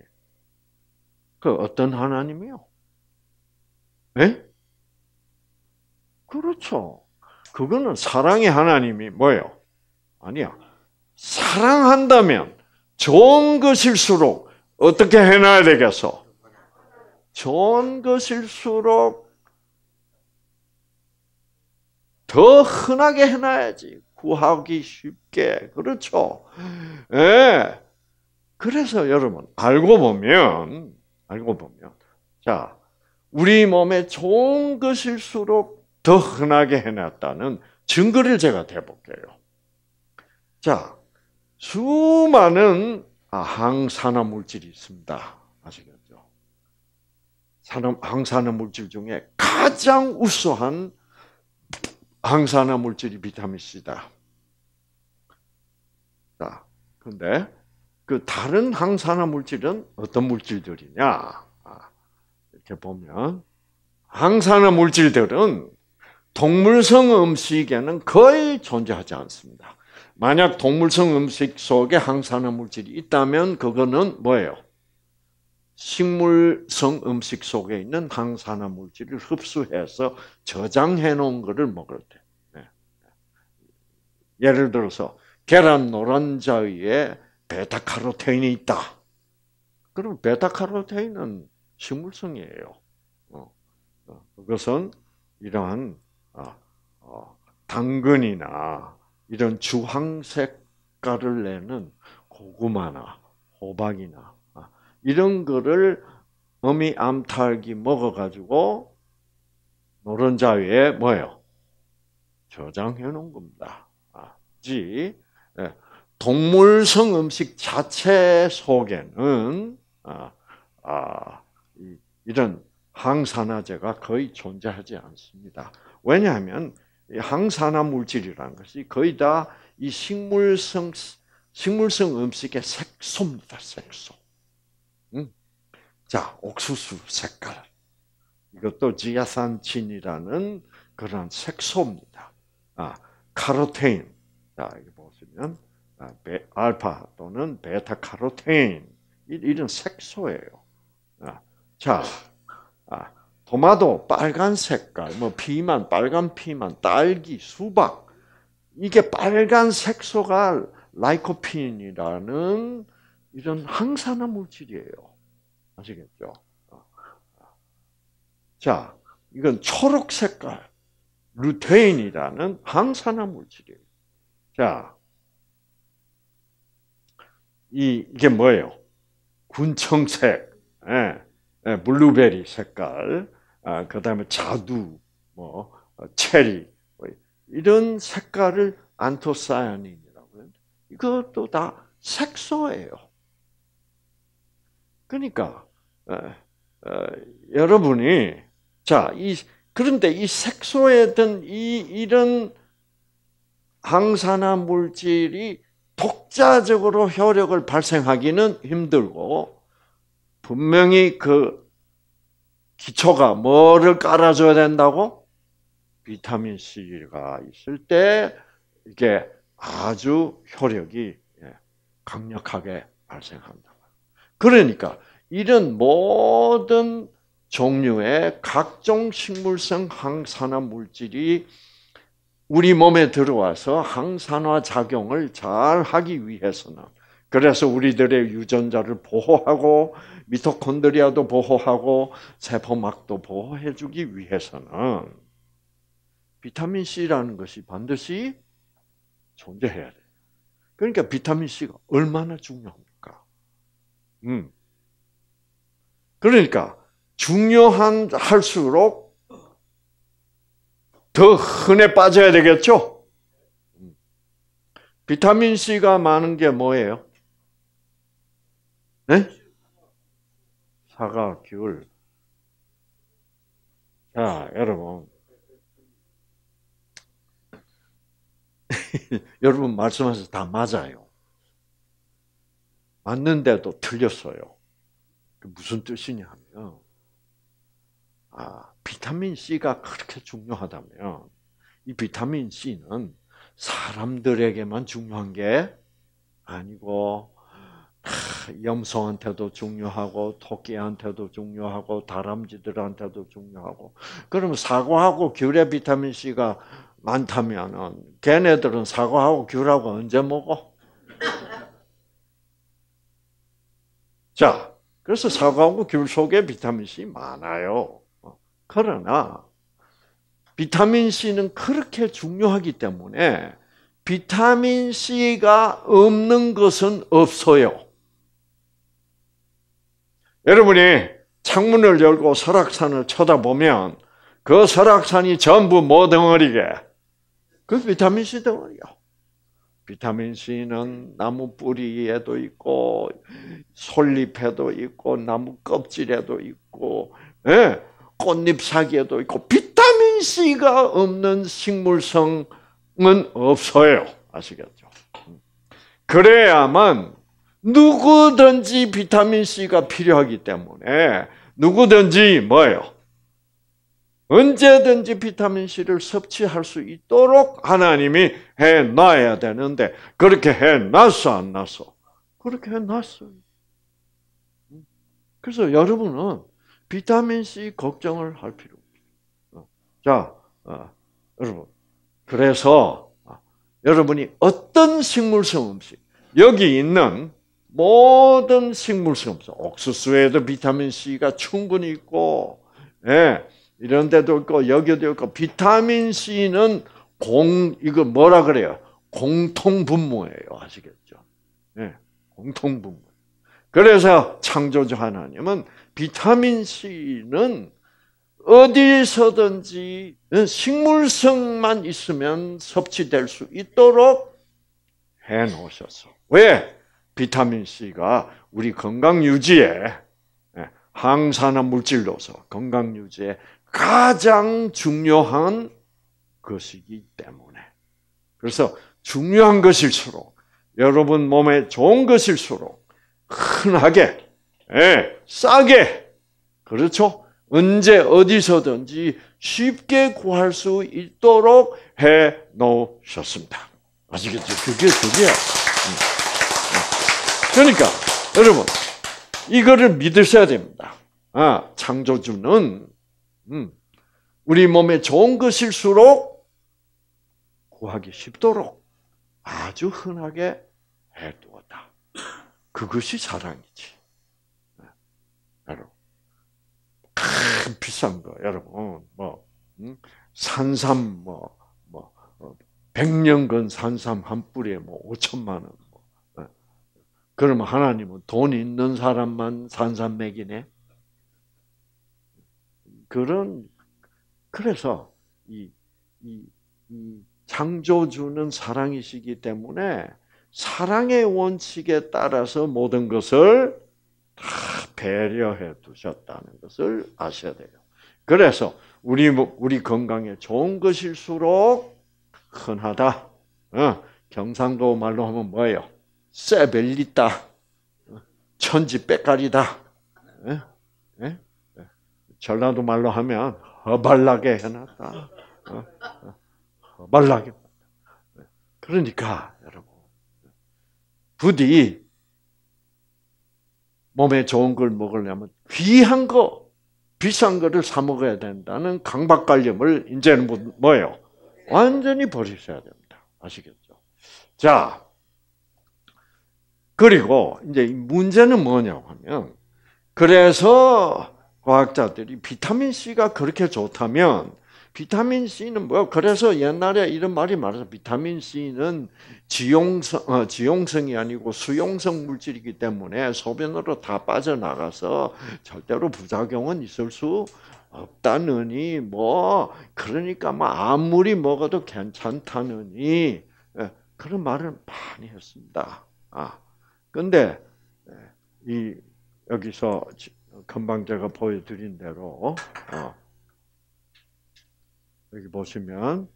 그 어떤 하나님이요? 예? 그렇죠. 그거는 사랑의 하나님이 뭐예요? 아니야. 사랑한다면 좋은 것일수록 어떻게 해놔야 되겠어? 좋은 것일수록 더 흔하게 해놔야지. 구하기 쉽게. 그렇죠. 예. 그래서 여러분 알고 보면 알고 보면 자 우리 몸에 좋은 것일수록 더 흔하게 해놨다는 증거를 제가 대볼게요. 자 수많은 항산화 물질이 있습니다. 아시겠죠? 산업 항산화 물질 중에 가장 우수한 항산화 물질이 비타민 C다. 자, 근데 그 다른 항산화 물질은 어떤 물질들이냐? 아, 이렇게 보면 항산화 물질들은 동물성 음식에는 거의 존재하지 않습니다. 만약 동물성 음식 속에 항산화 물질이 있다면 그거는 뭐예요? 식물성 음식 속에 있는 항산화 물질을 흡수해서 저장해 놓은 것을 먹을 때. 네. 예를 들어서 계란 노른자에 베타카로테인이 있다. 그럼 베타카로테인은 식물성이에요. 어, 어, 그것은 이러한 어, 당근이나 이런 주황색깔을 내는 고구마나 호박이나 이런 거를 어미 암탉이 먹어가지고 노른자 위에 뭐예요? 저장해 놓은 겁니다. 아, 지 예, 동물성 음식 자체 속에는 아, 아, 이런 항산화제가 거의 존재하지 않습니다. 왜냐하면 항산화 물질이라는 것이 거의 다 이 식물성 식물성 음식의 색소입니다. 색소. 음? 자, 옥수수 색깔. 이것도 지아산친이라는 그런 색소입니다. 아, 카로테인. 자, 여기 보시면 아, 알파 또는 베타 카로틴 이런 색소예요. 아, 자, 아, 토마토 빨간 색깔, 뭐 피만 빨간 피만, 딸기, 수박 이게 빨간 색소가 라이코핀이라는 이런 항산화 물질이에요. 아시겠죠? 자, 이건 초록 색깔 루테인이라는 항산화 물질이에요. 자, 이, 이게 뭐예요? 군청색, 예, 예, 블루베리 색깔, 아, 그 다음에 자두, 뭐, 체리, 뭐, 이런 색깔을 안토사야닌이라고 해요. 이것도 다 색소예요. 그러니까, 예, 여러분이, 자, 이, 그런데 이 색소에 든 이, 이런 항산화 물질이 독자적으로 효력을 발생하기는 힘들고 분명히 그 기초가 뭐를 깔아줘야 된다고? 비타민 C가 있을 때 이게 아주 효력이 예, 강력하게 발생한다. 그러니까 이런 모든 종류의 각종 식물성 항산화 물질이 우리 몸에 들어와서 항산화 작용을 잘 하기 위해서는 그래서 우리들의 유전자를 보호하고 미토콘드리아도 보호하고 세포막도 보호해 주기 위해서는 비타민 C라는 것이 반드시 존재해야 돼요. 그러니까 비타민 C가 얼마나 중요합니까? 음. 그러니까 중요한 할수록 더 흔해 빠져야 되겠죠? 비타민 C가 많은 게 뭐예요? 네? 사과, 귤. 자, 여러분. *laughs* 여러분 말씀하셔서 다 맞아요. 맞는데도 틀렸어요. 무슨 뜻이냐 하면, 아, 비타민 C가 그렇게 중요하다면 이 비타민 C는 사람들에게만 중요한 게 아니고 아, 염소한테도 중요하고 토끼한테도 중요하고 다람쥐들한테도 중요하고 그럼 사과하고 귤에 비타민 C가 많다면은 걔네들은 사과하고 귤하고 언제 먹어? 자, 그래서 사과하고 귤 속에 비타민 C 많아요. 그러나 비타민 C는 그렇게 중요하기 때문에 비타민 C가 없는 것은 없어요. 여러분이 창문을 열고 설악산을 쳐다보면 그 설악산이 전부 뭐 덩어리게? 그 비타민 C 덩어리요. 비타민 C는 나무 뿌리에도 있고 솔잎에도 있고 나무 껍질에도 있고 예. 꽃잎 사기에도 있고 비타민 C가 없는 식물성은 없어요. 아시겠죠? 그래야만 누구든지 비타민 C가 필요하기 때문에 누구든지 뭐예요? 언제든지 비타민 C를 섭취할 수 있도록 하나님이 해 놔야 되는데 그렇게 해 놨어 안 놨어? 그렇게 해 놨어요. 그래서 여러분은 비타민 C 걱정을 할 필요 어. 자, 어, 여러분. 그래서 어, 여러분이 어떤 식물성 음식, 여기 있는 모든 식물성 음식, 옥수수에도 비타민 C가 충분히 있고, 예, 이런 데도 있고, 여기도 있고, 비타민 C는 공, 이거 뭐라 그래요? 공통분모예요. 아시겠죠? 예, 공통분모. 그래서 창조주 하나님은 비타민 C는 어디서든지 식물성만 있으면 섭취될 수 있도록 해 놓으셨어. 왜? 비타민 C가 우리 건강 유지에 예, 항산화 물질로서 건강 유지에 가장 중요한 것이기 때문에. 그래서 중요한 것일수록 여러분 몸에 좋은 것일수록 흔하게 예, 싸게. 그렇죠? 언제 어디서든지 쉽게 구할 수 있도록 해 놓으셨습니다. 아시겠죠? 그게 그게. 음. 음. 그러니까 여러분 이거를 믿으셔야 됩니다. 아, 창조주는 음, 우리 몸에 좋은 것일수록 구하기 쉽도록 아주 흔하게 해두었다. 그것이 사랑이지. 참 비싼 거, 여러분. 뭐, 음? 산삼, 뭐, 뭐, 어, 백년근 산삼 한 뿌리에 뭐, 오천만 원. 뭐. 어. 그러면 하나님은 돈 있는 사람만 산삼 맥이네? 그런, 그래서, 이, 이, 이 창조주는 사랑이시기 때문에, 사랑의 원칙에 따라서 모든 것을 다 배려해 두셨다는 것을 아셔야 돼요. 그래서 우리 우리 건강에 좋은 것일수록 흔하다. 어, 경상도 말로 하면 뭐예요? 세벨리다, 어, 천지 빽깔이다. 어, 예? 예? 전라도 말로 하면 허발나게 해놨다. 허발나게. 예? 그러니까 여러분 부디 몸에 좋은 걸 먹으려면 귀한 거, 비싼 거를 사 먹어야 된다는 강박관념을 이제는 뭐예요? 완전히 버리셔야 됩니다. 아시겠죠? 자, 그리고 이제 문제는 뭐냐고 하면 그래서 과학자들이 비타민 C가 그렇게 좋다면 비타민 C는 뭐야? 그래서 옛날에 이런 말이 많아서 비타민 C는 지용성, 어, 지용성이 아니고 수용성 물질이기 때문에 소변으로 다 빠져나가서 절대로 부작용은 있을 수 없다느니, 뭐, 그러니까 뭐 아무리 먹어도 괜찮다느니, 예, 그런 말을 많이 했습니다. 아, 근데, 예, 이, 여기서 금방 제가 보여드린 대로, 어, 여기 보시면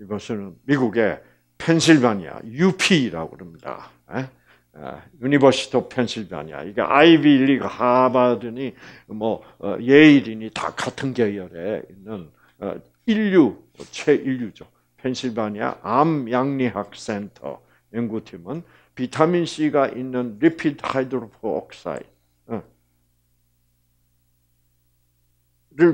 이것은 미국의 펜실바니아 UP라고 그럽니다. 유니버시티 예? 펜실바니아 이게 아이비리그 하버드니 뭐 어, 예일이니 다 같은 계열에 있는 어, 인류 최인류죠. 펜실바니아 암양리학 센터 연구팀은 비타민 C가 있는 리피드 하이드로프 옥사이드를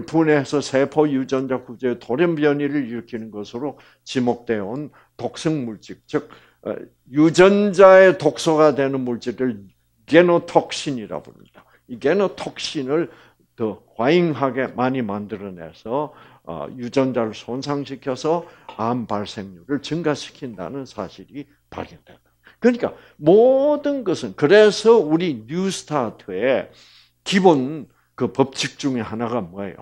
분해해서 세포 유전자 구조에 돌연변이를 일으키는 것으로 지목되어 온 독성 물질, 즉 어, 유전자의 독소가 되는 물질을 게노톡신이라 부릅니다. 이 게노톡신을 더 과잉하게 많이 만들어내서 어, 유전자를 손상시켜서 암 발생률을 증가시킨다는 사실이 발견된다. 그러니까 모든 것은 그래서 우리 뉴스타트의 기본 그 법칙 중에 하나가 뭐예요?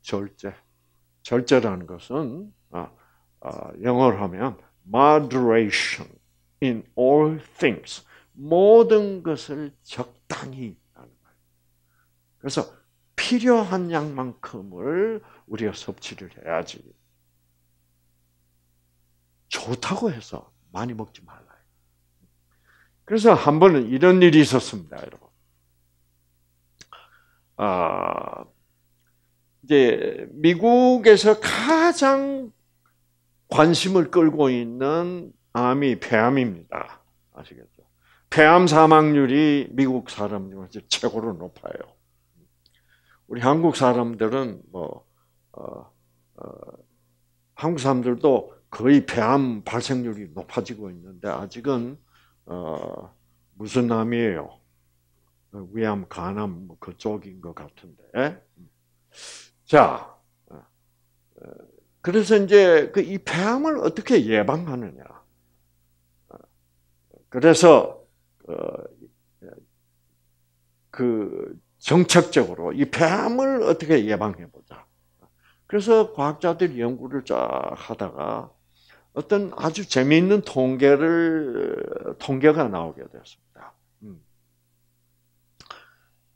절제. 절제라는 것은 아, 아, 영어로 하면 moderation in all things. 모든 것을 적당히 하는 거예요. 그래서 필요한 양만큼을 우리가 섭취를 해야지. 좋다고 해서 많이 먹지 말라. 그래서 한 번은 이런 일이 있었습니다, 여러분. 아, 이제 미국에서 가장 관심을 끌고 있는 암이 폐암입니다. 아시겠죠? 폐암 사망률이 미국 사람 중에서 최고로 높아요. 우리 한국 사람들은 뭐 어, 어, 한국 사람들도 거의 폐암 발생률이 높아지고 있는데 아직은 어, 무슨 암이에요? 위암, 간암 뭐 그쪽인 것 같은데. 자, 어, 어, 그래서 이제 그 이 폐암을 어떻게 예방하느냐. 어, 그래서 그 정책적으로 이 폐암을 어떻게 예방해 보자. 그래서 과학자들이 연구를 쫙 하다가 어떤 아주 재미있는 통계를 통계가 나오게 되었습니다. 음.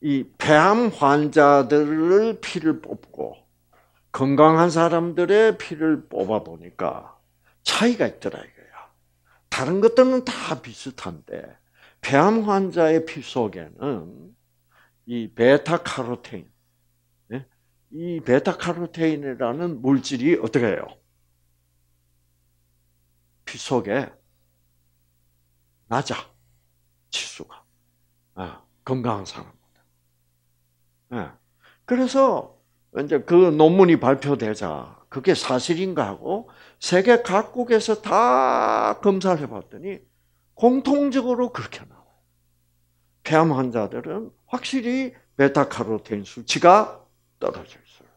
이 폐암 환자들을 피를 뽑고 건강한 사람들의 피를 뽑아 보니까 차이가 있더라 이거야. 다른 것들은 다 비슷한데 폐암 환자의 피 속에는 이베타카로테이베타카로테이라는 예? 물질이 어떻게 해요? 피속에 낮아 치수가 예, 건강한 사람보다. 예, 그래서 이제 그 논문이 발표되자 그게 사실인가 하고 세계 각국에서 다 검사를 해봤더니 공통적으로 그렇게 나와요. 폐암 환자들은 확실히 베타카로틴 수치가 떨어져 있어요.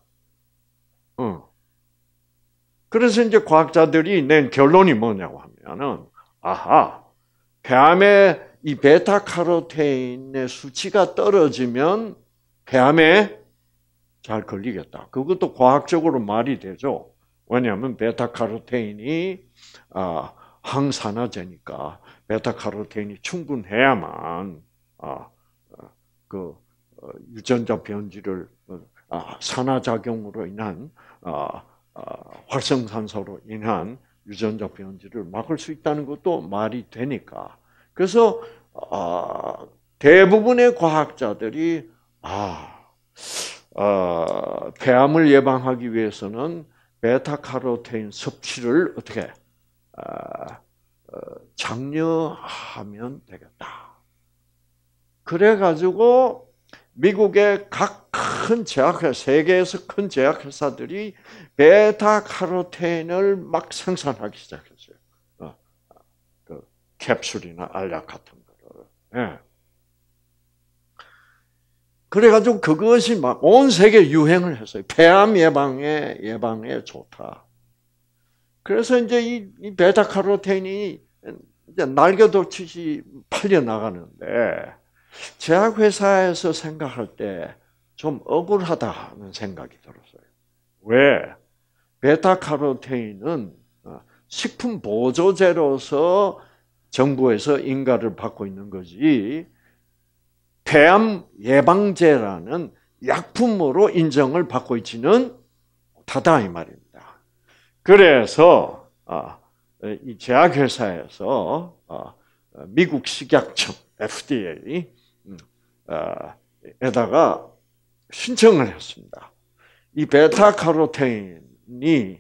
어. 그래서 이제 과학자들이 낸 결론이 뭐냐고 하면은 아하 폐암의 이 베타카로테인의 수치가 떨어지면 폐암에 잘 걸리겠다. 그것도 과학적으로 말이 되죠. 왜냐하면 베타카로테인이 아, 항산화제니까 베타카로테인이 충분해야만 아, 어, 그 어, 유전자 변질을 어, 아, 산화작용으로 인한 아, 아, 활성산소로 인한 유전자 변질을 막을 수 있다는 것도 말이 되니까. 그래서 아, 대부분의 과학자들이 아, 아, 폐암을 예방하기 위해서는 베타카로틴 섭취를 어떻게 어, 장려하면 되겠다. 그래 가지고 미국의 각큰 제약회 세계에서 큰 제약회사들이 베타카로텐을 막 생산하기 시작했어요. 어, 그 캡슐이나 알약 같은 거를. 예. 그래가지고 그것이 막 온 세계 유행을 했어요. 폐암 예방에 예방에 좋다. 그래서 이제 이, 이 베타카로텐이 이제 날개도치이 팔려 나가는데 제약회사에서 생각할 때 좀 억울하다 는 생각이 들었어요. 왜? 베타카로테인은 어, 식품 보조제로서 정부에서 인가를 받고 있는 거지 폐암 예방제라는 약품으로 인정을 받고 있지는 못하다 이 말입니다. 그래서 어, 이 제약회사에서 어, 미국 식약청 FDA에다가 음, 신청을 했습니다. 이 베타카로테인 폐이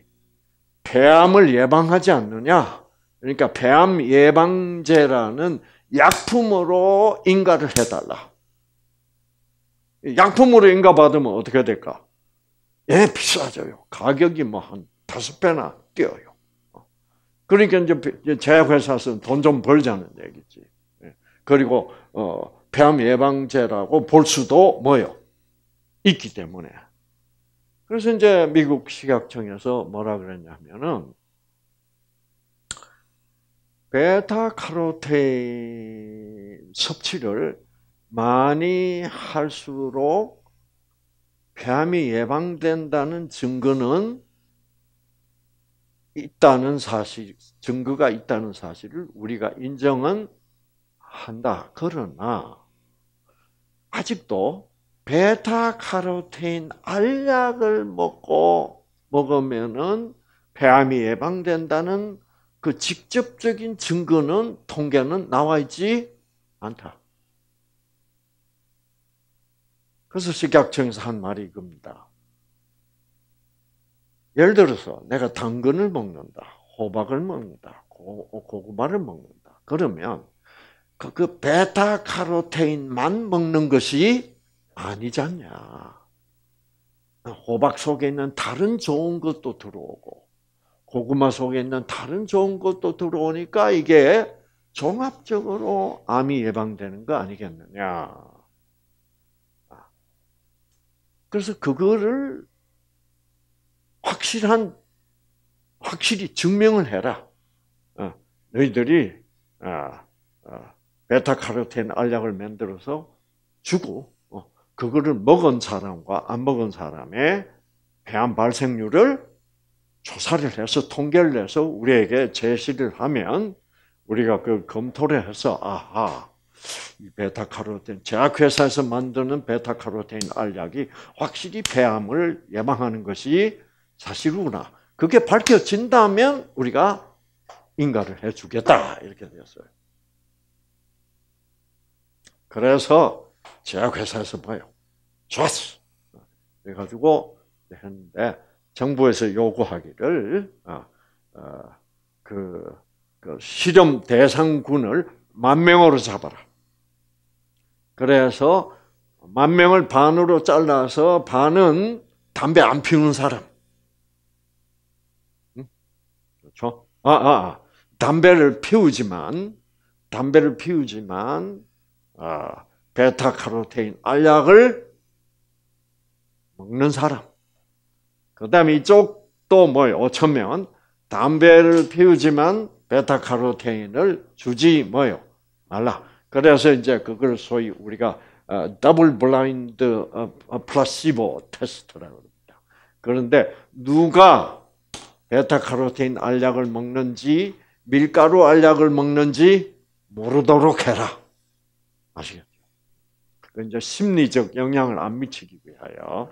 폐암을 예방하지 않느냐? 그러니까 폐암 예방제라는 약품으로 인가를 해달라. 약품으로 인가받으면 어떻게 될까? 예, 비싸져요. 가격이 뭐 한 다섯 배나 뛰어요. 그러니까 이제 제회사에서는돈 좀 벌자는 얘기지. 예. 그리고 어, 폐암 예방제라고 볼 수도 뭐요? 있기 때문에. 그래서 이제 미국 식약청에서 뭐라 그랬냐면은 베타 카로틴 섭취를 많이 할수록 폐암이 예방된다는 증거는 있다는 사실, 증거가 있다는 사실을 우리가 인정은 한다. 그러나 아직도 베타카로틴 알약을 먹고 먹으면은 폐암이 예방된다는 그 직접적인 증거는 통계는 나와 있지 않다. 그래서 식약청에서 한 말이 이겁니다. 예를 들어서 내가 당근을 먹는다, 호박을 먹는다, 고, 고구마를 먹는다. 그러면 그, 그 베타카로테인만 먹는 것이 아니잖냐. 호박 속에 있는 다른 좋은 것도 들어오고 고구마 속에 있는 다른 좋은 것도 들어오니까 이게 종합적으로 암이 예방되는 거 아니겠느냐. 그래서 그거를 확실한 확실히 증명을 해라. 어, 너희들이 어, 어, 베타카로틴 알약을 만들어서 주고 그거를 먹은 사람과 안 먹은 사람의 폐암 발생률을 조사를 해서 통계를 해서 우리에게 제시를 하면 우리가 그 검토를 해서 아하 이 베타카로틴 제약회사에서 만드는 베타카로틴 알약이 확실히 폐암을 예방하는 것이 사실이구나. 그게 밝혀진다면 우리가 인가를 해주겠다 이렇게 되었어요. 그래서 제약 회사에서 봐요. 좋았어. 그래가지고 했는데 정부에서 요구하기를 어, 어, 그, 그, 실험 대상군을 만 명으로 잡아라. 그래서 만 명을 반으로 잘라서 반은 담배 안 피우는 사람. 그렇죠? 아, 아, 아, 담배를 피우지만, 담배를 피우지만, 아, 베타카로테인 알약을 먹는 사람. 그 다음에 이쪽 또 뭐예요? 5천 명 담배를 피우지만 베타카로테인을 주지 뭐요 말라. 그래서 이제 그걸 소위 우리가 더블 블라인드 플라시보 테스트라고 합니다. 그런데 누가 베타카로테인 알약을 먹는지 밀가루 알약을 먹는지 모르도록 해라. 아시겠죠? 그 이제 심리적 영향을 안 미치기 위하여.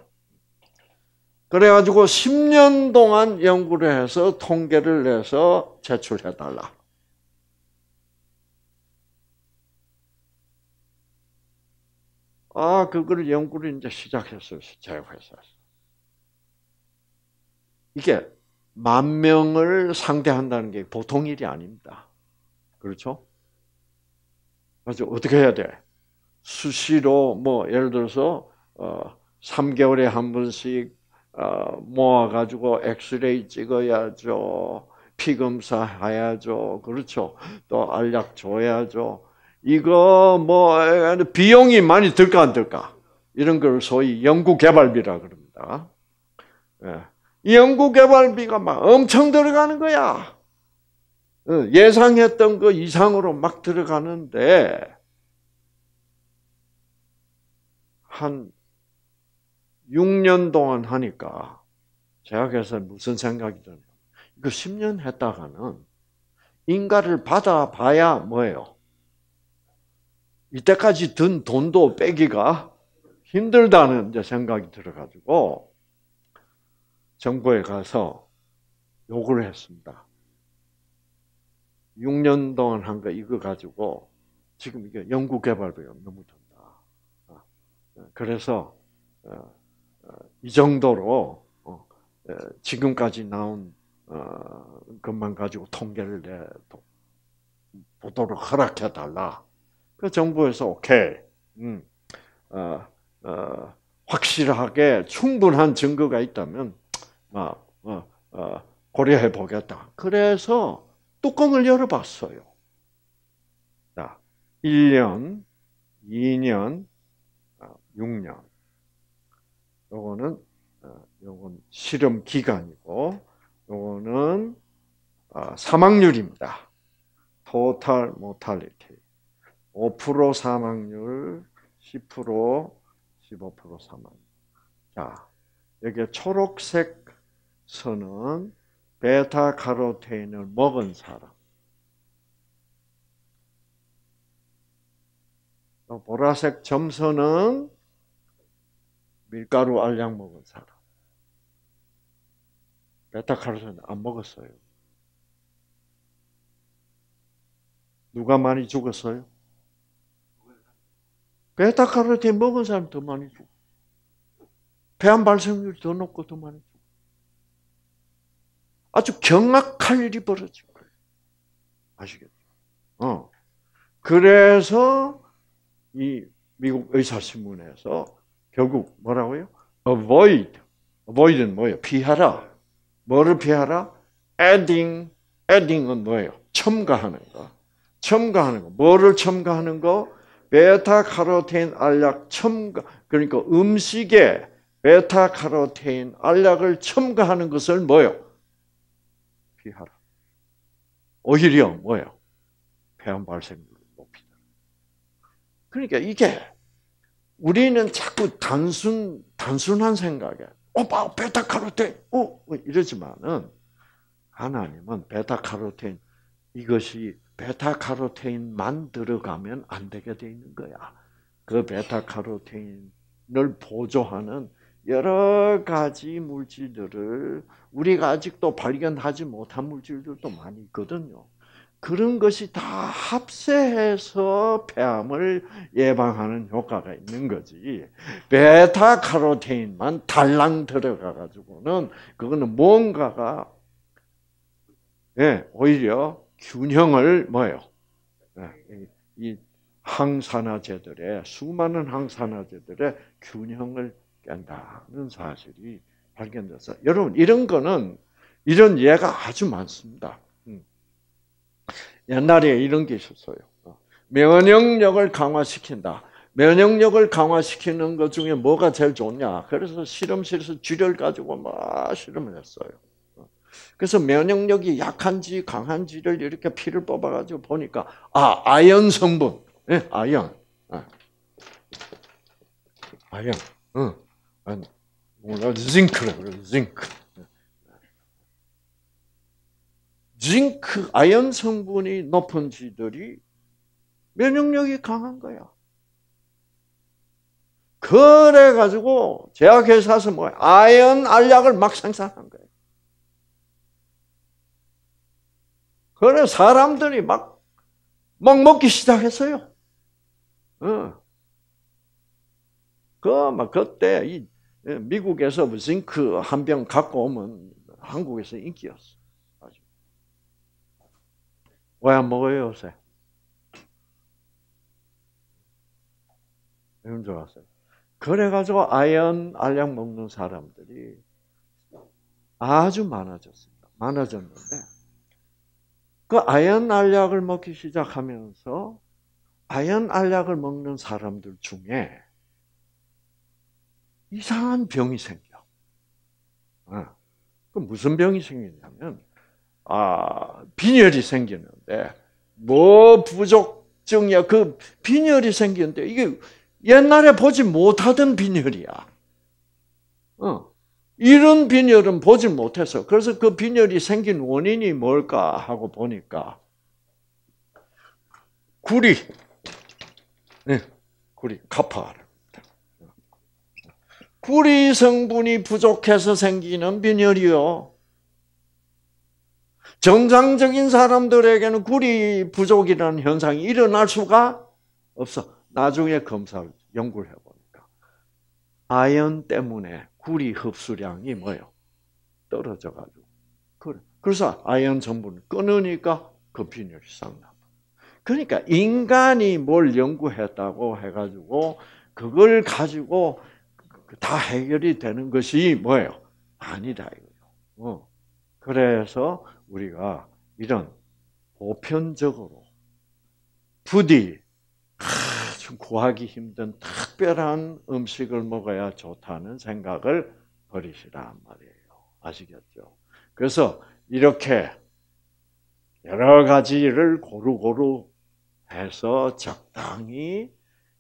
그래가지고 10년 동안 연구를 해서 통계를 내서 제출해달라. 아, 그걸 연구를 이제 시작했어요. 제 회사에서. 이게 만 명을 상대한다는 게 보통 일이 아닙니다. 그렇죠? 그래서 어떻게 해야 돼? 수시로 뭐 예를 들어서 어 3개월에 한 번씩 어 모아 가지고 엑스레이 찍어야죠. 피 검사 해야죠. 그렇죠. 또 알약 줘야죠. 이거 뭐 비용이 많이 들까 안 들까? 이런 걸 소위 연구 개발비라 그럽니다. 예. 연구 개발비가 막 엄청 들어가는 거야. 어, 예상했던 그 이상으로 막 들어가는데 한 6년 동안 하니까 제가 그래서 무슨 생각이 드냐 이거 10년 했다가는 인가를 받아봐야 뭐예요? 이때까지 든 돈도 빼기가 힘들다는 생각이 들어가지고 정부에 가서 요구를 했습니다. 6년 동안 한 거 이거 가지고 지금 이게 연구개발비가 너무 듭니다. 그래서 어, 어, 이 정도로 어, 지금까지 나온 것만 가지고 통계를 내 보도록 허락해 달라. 그 정부에서 오케이, 음, 어, 어, 확실하게 충분한 증거가 있다면 어, 어, 어, 고려해 보겠다. 그래서 뚜껑을 열어봤어요. 자, 1년, 2년, 6년. 요거는 어, 요건 실험 기간이고 요거는 어, 사망률입니다. 토탈 모탈리티 5% 사망률, 10%, 15% 사망. 자, 여기 초록색 선은 베타 카로테인을 먹은 사람. 보라색 점선은 밀가루 알약 먹은 사람. 베타카로틴 안 먹었어요. 누가 많이 죽었어요? 베타카로틴 먹은 사람 더 많이 죽어. 폐암 발생률더 높고 더 많이 죽어. 아주 경악할 일이 벌어질 거예요. 아시겠죠? 어. 그래서 이 미국 의사신문에서 결국 뭐라고요? avoid. avoid는 뭐예요? 피하라. 뭐를 피하라? adding. adding은 뭐예요? 첨가하는 거. 첨가하는 거. 뭐를 첨가하는 거? 베타카로틴 알약 첨가. 그러니까 음식에 베타카로틴 알약을 첨가하는 것을 뭐예요? 피하라. 오히려 뭐예요? 폐암 발생률을 높이다. 그러니까 이게 우리는 자꾸 단순 단순한 생각에 오빠 베타카로틴 어, 어 뭐 이러지만은 하나님은 베타카로틴 이것이 베타카로틴만 들어가면 안 되게 돼 있는 거야. 그 베타카로틴을 보조하는 여러 가지 물질들을 우리가 아직도 발견하지 못한 물질들도 많이 있거든요. 그런 것이 다 합세해서 폐암을 예방하는 효과가 있는 거지. 베타 카로테인만 달랑 들어가 가지고는 그거는 뭔가가 예, 오히려 균형을 뭐요이 예, 항산화제들의 수많은 항산화제들의 균형을 깬다는 사실이 발견돼서 여러분 이런 거는 이런 예가 아주 많습니다. 옛날에 이런 게 있었어요. 어. 면역력을 강화시킨다. 면역력을 강화시키는 것 중에 뭐가 제일 좋냐. 그래서 실험실에서 쥐를 가지고 막 실험을 했어요. 어. 그래서 면역력이 약한지 강한지를 이렇게 피를 뽑아가지고 보니까, 아, 아연 성분. 예, 아연. 어. 아연. 응. 몰라, 뭐, 징크라 그래, 징크. 징크, 아연 성분이 높은 쥐들이 면역력이 강한 거야. 그래가지고 제약회사에서 뭐 아연 알약을 막 생산한 거예요. 그래 사람들이 막, 막 먹기 시작했어요. 어. 그막 그때 이 미국에서 뭐 징크 한 병 갖고 오면 한국에서 인기였어. 왜안 먹어요 요새? 이건 좋았어요. 그래가지고 아연 알약 먹는 사람들이 아주 많아졌습니다. 많아졌는데 그 아연 알약을 먹기 시작하면서 아연 알약을 먹는 사람들 중에 이상한 병이 생겨. 아, 그 무슨 병이 생기냐면 아, 빈혈이 생기는데 뭐 부족증이야 그 빈혈이 생기는데 이게 옛날에 보지 못하던 빈혈이야. 어. 이런 빈혈은 보지 못해서 그래서 그 빈혈이 생긴 원인이 뭘까 하고 보니까 구리, 네, 구리 카파르. 구리 성분이 부족해서 생기는 빈혈이요. 정상적인 사람들에게는 구리 부족이라는 현상이 일어날 수가 없어. 나중에 검사를 연구를 해보니까 아연 때문에 구리 흡수량이 뭐요 떨어져가지고 그래. 그래서 아연 성분을 끊으니까 급빈율이 쌍나. 그러니까 인간이 뭘 연구했다고 해가지고 그걸 가지고 다 해결이 되는 것이 뭐예요? 아니다 이거죠. 어. 그래서 우리가 이런 보편적으로 부디 아주 구하기 힘든 특별한 음식을 먹어야 좋다는 생각을 버리시란 말이에요. 아시겠죠? 그래서 이렇게 여러 가지를 고루고루 해서 적당히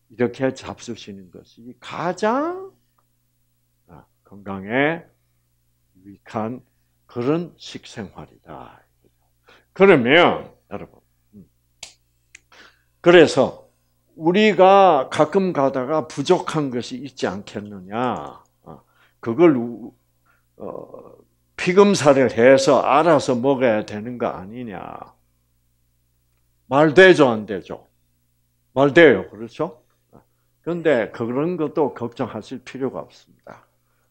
이렇게 잡수시는 것이 가장 건강에 유익한 그런 식생활이다. 그러면 여러분, 음. 그래서 우리가 가끔 가다가 부족한 것이 있지 않겠느냐? 어, 그걸 어, 피검사를 해서 알아서 먹어야 되는 거 아니냐? 말 되죠, 안 되죠? 말 돼요, 그렇죠? 그런데 그런 것도 걱정하실 필요가 없습니다.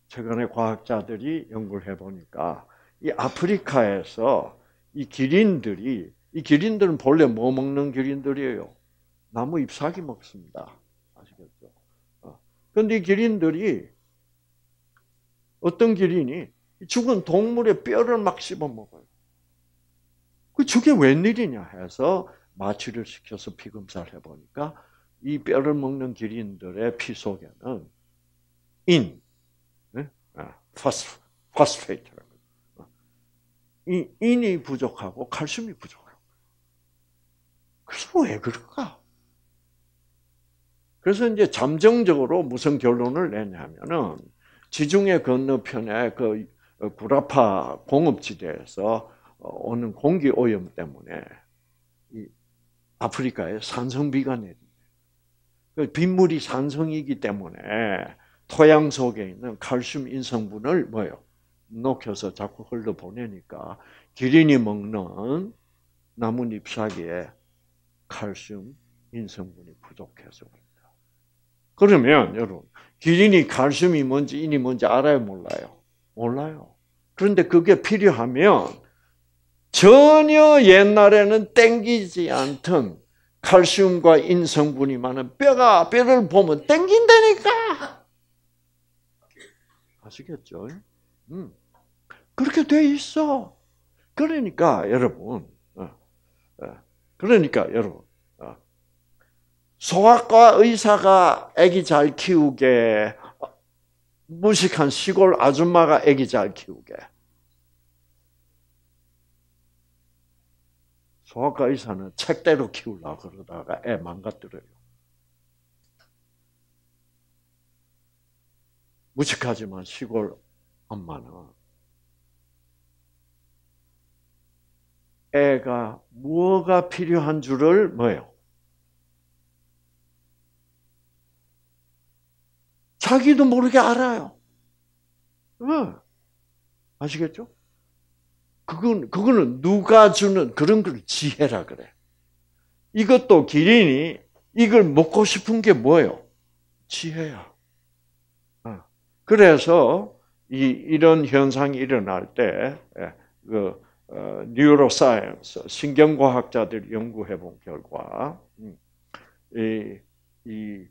최근에 과학자들이 연구를 해보니까 이 아프리카에서 이 기린들이 이 기린들은 본래 뭐 먹는 기린들이에요? 나무 잎사귀 먹습니다. 아시겠죠? 그런데 어. 이 기린들이 어떤 기린이 죽은 동물의 뼈를 막 씹어 먹어요. 그 저게 웬일이냐 해서 마취를 시켜서 피검사를 해보니까 이 뼈를 먹는 기린들의 피 속에는 인, 파스페이트, 네? 아, 인이 부족하고 칼슘이 부족하고. 그래서 왜 그럴까? 그래서 이제 잠정적으로 무슨 결론을 내냐면은 지중해 건너편에 그 구라파 공업지대에서 어, 오는 공기 오염 때문에 아프리카에 산성비가 내린다. 그 빗물이 산성이기 때문에 토양 속에 있는 칼슘 인성분을 뭐요? 녹여서 자꾸 흘러보내니까 기린이 먹는 나뭇잎 사기에 칼슘 인성분이 부족해서 그런다. 그러면 여러분 기린이 칼슘이 뭔지 인이 뭔지 알아요 몰라요? 몰라요. 그런데 그게 필요하면 전혀 옛날에는 땡기지 않던 칼슘과 인성분이 많은 뼈가 뼈를 보면 땡긴다니까. 아시겠죠? 음. 그렇게 돼 있어. 그러니까 여러분, 어, 어, 그러니까 여러분, 어, 소아과 의사가 아기 잘 키우게, 무식한 시골 아줌마가 아기 잘 키우게. 소아과 의사는 책대로 키우려 그러다가 애 망가뜨려요. 무식하지만 시골 엄마는 애가 뭐가 필요한 줄을 뭐예요? 자기도 모르게 알아요. 응. 아시겠죠? 그건, 그거는 누가 주는 그런 걸 지혜라 그래. 이것도 기린이 이걸 먹고 싶은 게 뭐예요? 지혜야. 그래서 이, 이런 현상이 일어날 때, 예, 그 뉴로사이언스 어, 신경과학자들이 연구해 본 결과 음, 이, 이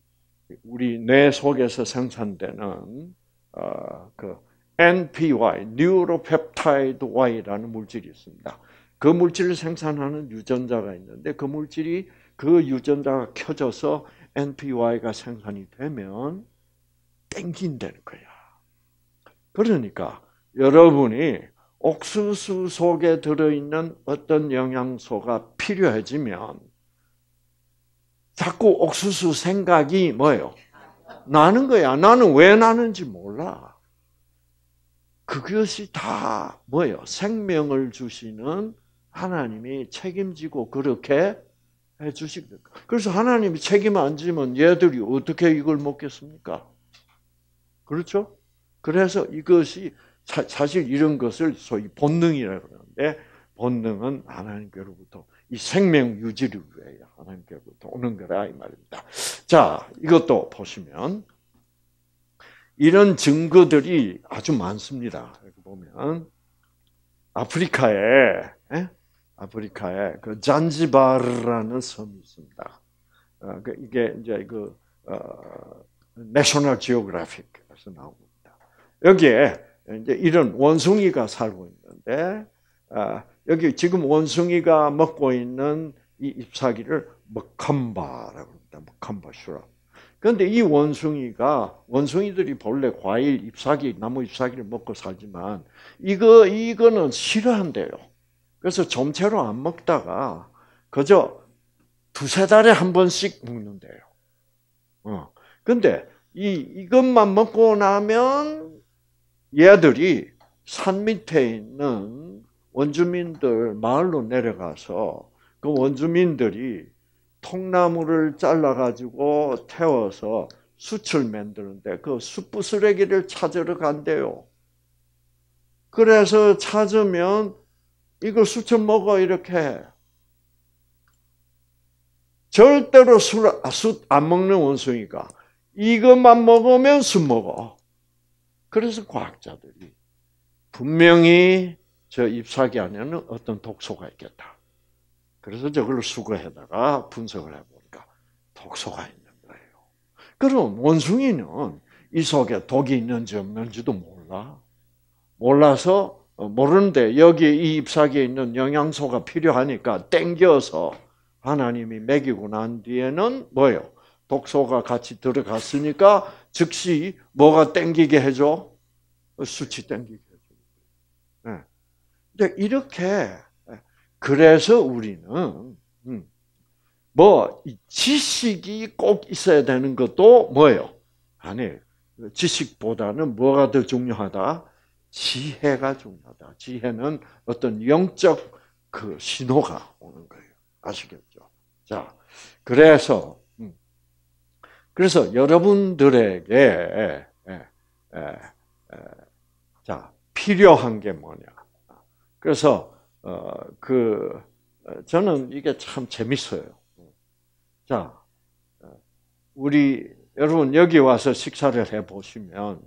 우리 뇌 속에서 생산되는 어, 그 NPY 뉴로펩타이드 Y라는 물질이 있습니다. 그 물질을 생산하는 유전자가 있는데 그 물질이 그 유전자가 켜져서 NPY가 생산이 되면 땡긴다는 거야. 그러니까 여러분이 옥수수 속에 들어있는 어떤 영양소가 필요해지면 자꾸 옥수수 생각이 뭐예요? 나는 거야. 나는 왜 나는지 몰라. 그것이 다 뭐예요? 생명을 주시는 하나님이 책임지고 그렇게 해주십니 그래서 하나님이 책임 안 지면 얘들이 어떻게 이걸 먹겠습니까? 그렇죠? 그래서 이것이 사, 실 이런 것을 소위 본능이라고 그러는데 본능은 하나님께로부터 이 생명 유지를 위해 하나님께로부터 오는 거라 이 말입니다. 자, 이것도 보시면 이런 증거들이 아주 많습니다. 이렇게 보면 아프리카에 에? 예? 아프리카에 그 잔지바르라는 섬이 있습니다. 어, 그 이게 이제 그 어, 내셔널 지오그래픽에서 나온 니다 여기에 이제 이런 원숭이가 살고 있는데 아, 여기 지금 원숭이가 먹고 있는 이 잎사귀를 먹캄바라고 합니다. 먹캄바 슈라. 그런데 이 원숭이가 원숭이들이 본래 과일 잎사귀 나무 잎사귀를 먹고 살지만 이거 이거는 싫어한대요. 그래서 점채로 안 먹다가 그저 두세 달에 한 번씩 먹는데요. 어. 근데 이 이것만 먹고 나면 얘들이 산 밑에 있는 원주민들 마을로 내려가서 그 원주민들이 통나무를 잘라가지고 태워서 숯을 만드는데 그 숯부 쓰레기를 찾으러 간대요. 그래서 찾으면 이거 숯을 먹어 이렇게 절대로 숯안 아, 먹는 원숭이가 이것만 먹으면 숯 먹어. 그래서 과학자들이 분명히 저 잎사귀 안에는 어떤 독소가 있겠다. 그래서 저걸 수거해다가 분석을 해보니까 독소가 있는 거예요. 그럼 원숭이는 이 속에 독이 있는지 없는지도 몰라. 몰라서 어, 모르는데 여기 이 잎사귀에 있는 영양소가 필요하니까 땡겨서 하나님이 먹이고 난 뒤에는 뭐예요? 독소가 같이 들어갔으니까 즉시 뭐가 땡기게 해줘? 수치 땡기게 해줘. 예. 근데 이렇게 예, 그래서 우리는 음, 뭐 지식이 꼭 있어야 되는 것도 뭐예요? 아니 지식보다는 뭐가 더 중요하다? 지혜가 중요하다. 지혜는 어떤 영적 그 신호가 오는 거예요. 아시겠죠? 자, 그래서 그래서 여러분들에게 예, 예, 예, 자 필요한 게 뭐냐? 그래서 어, 그 저는 이게 참 재밌어요. 자 우리 여러분 여기 와서 식사를 해 보시면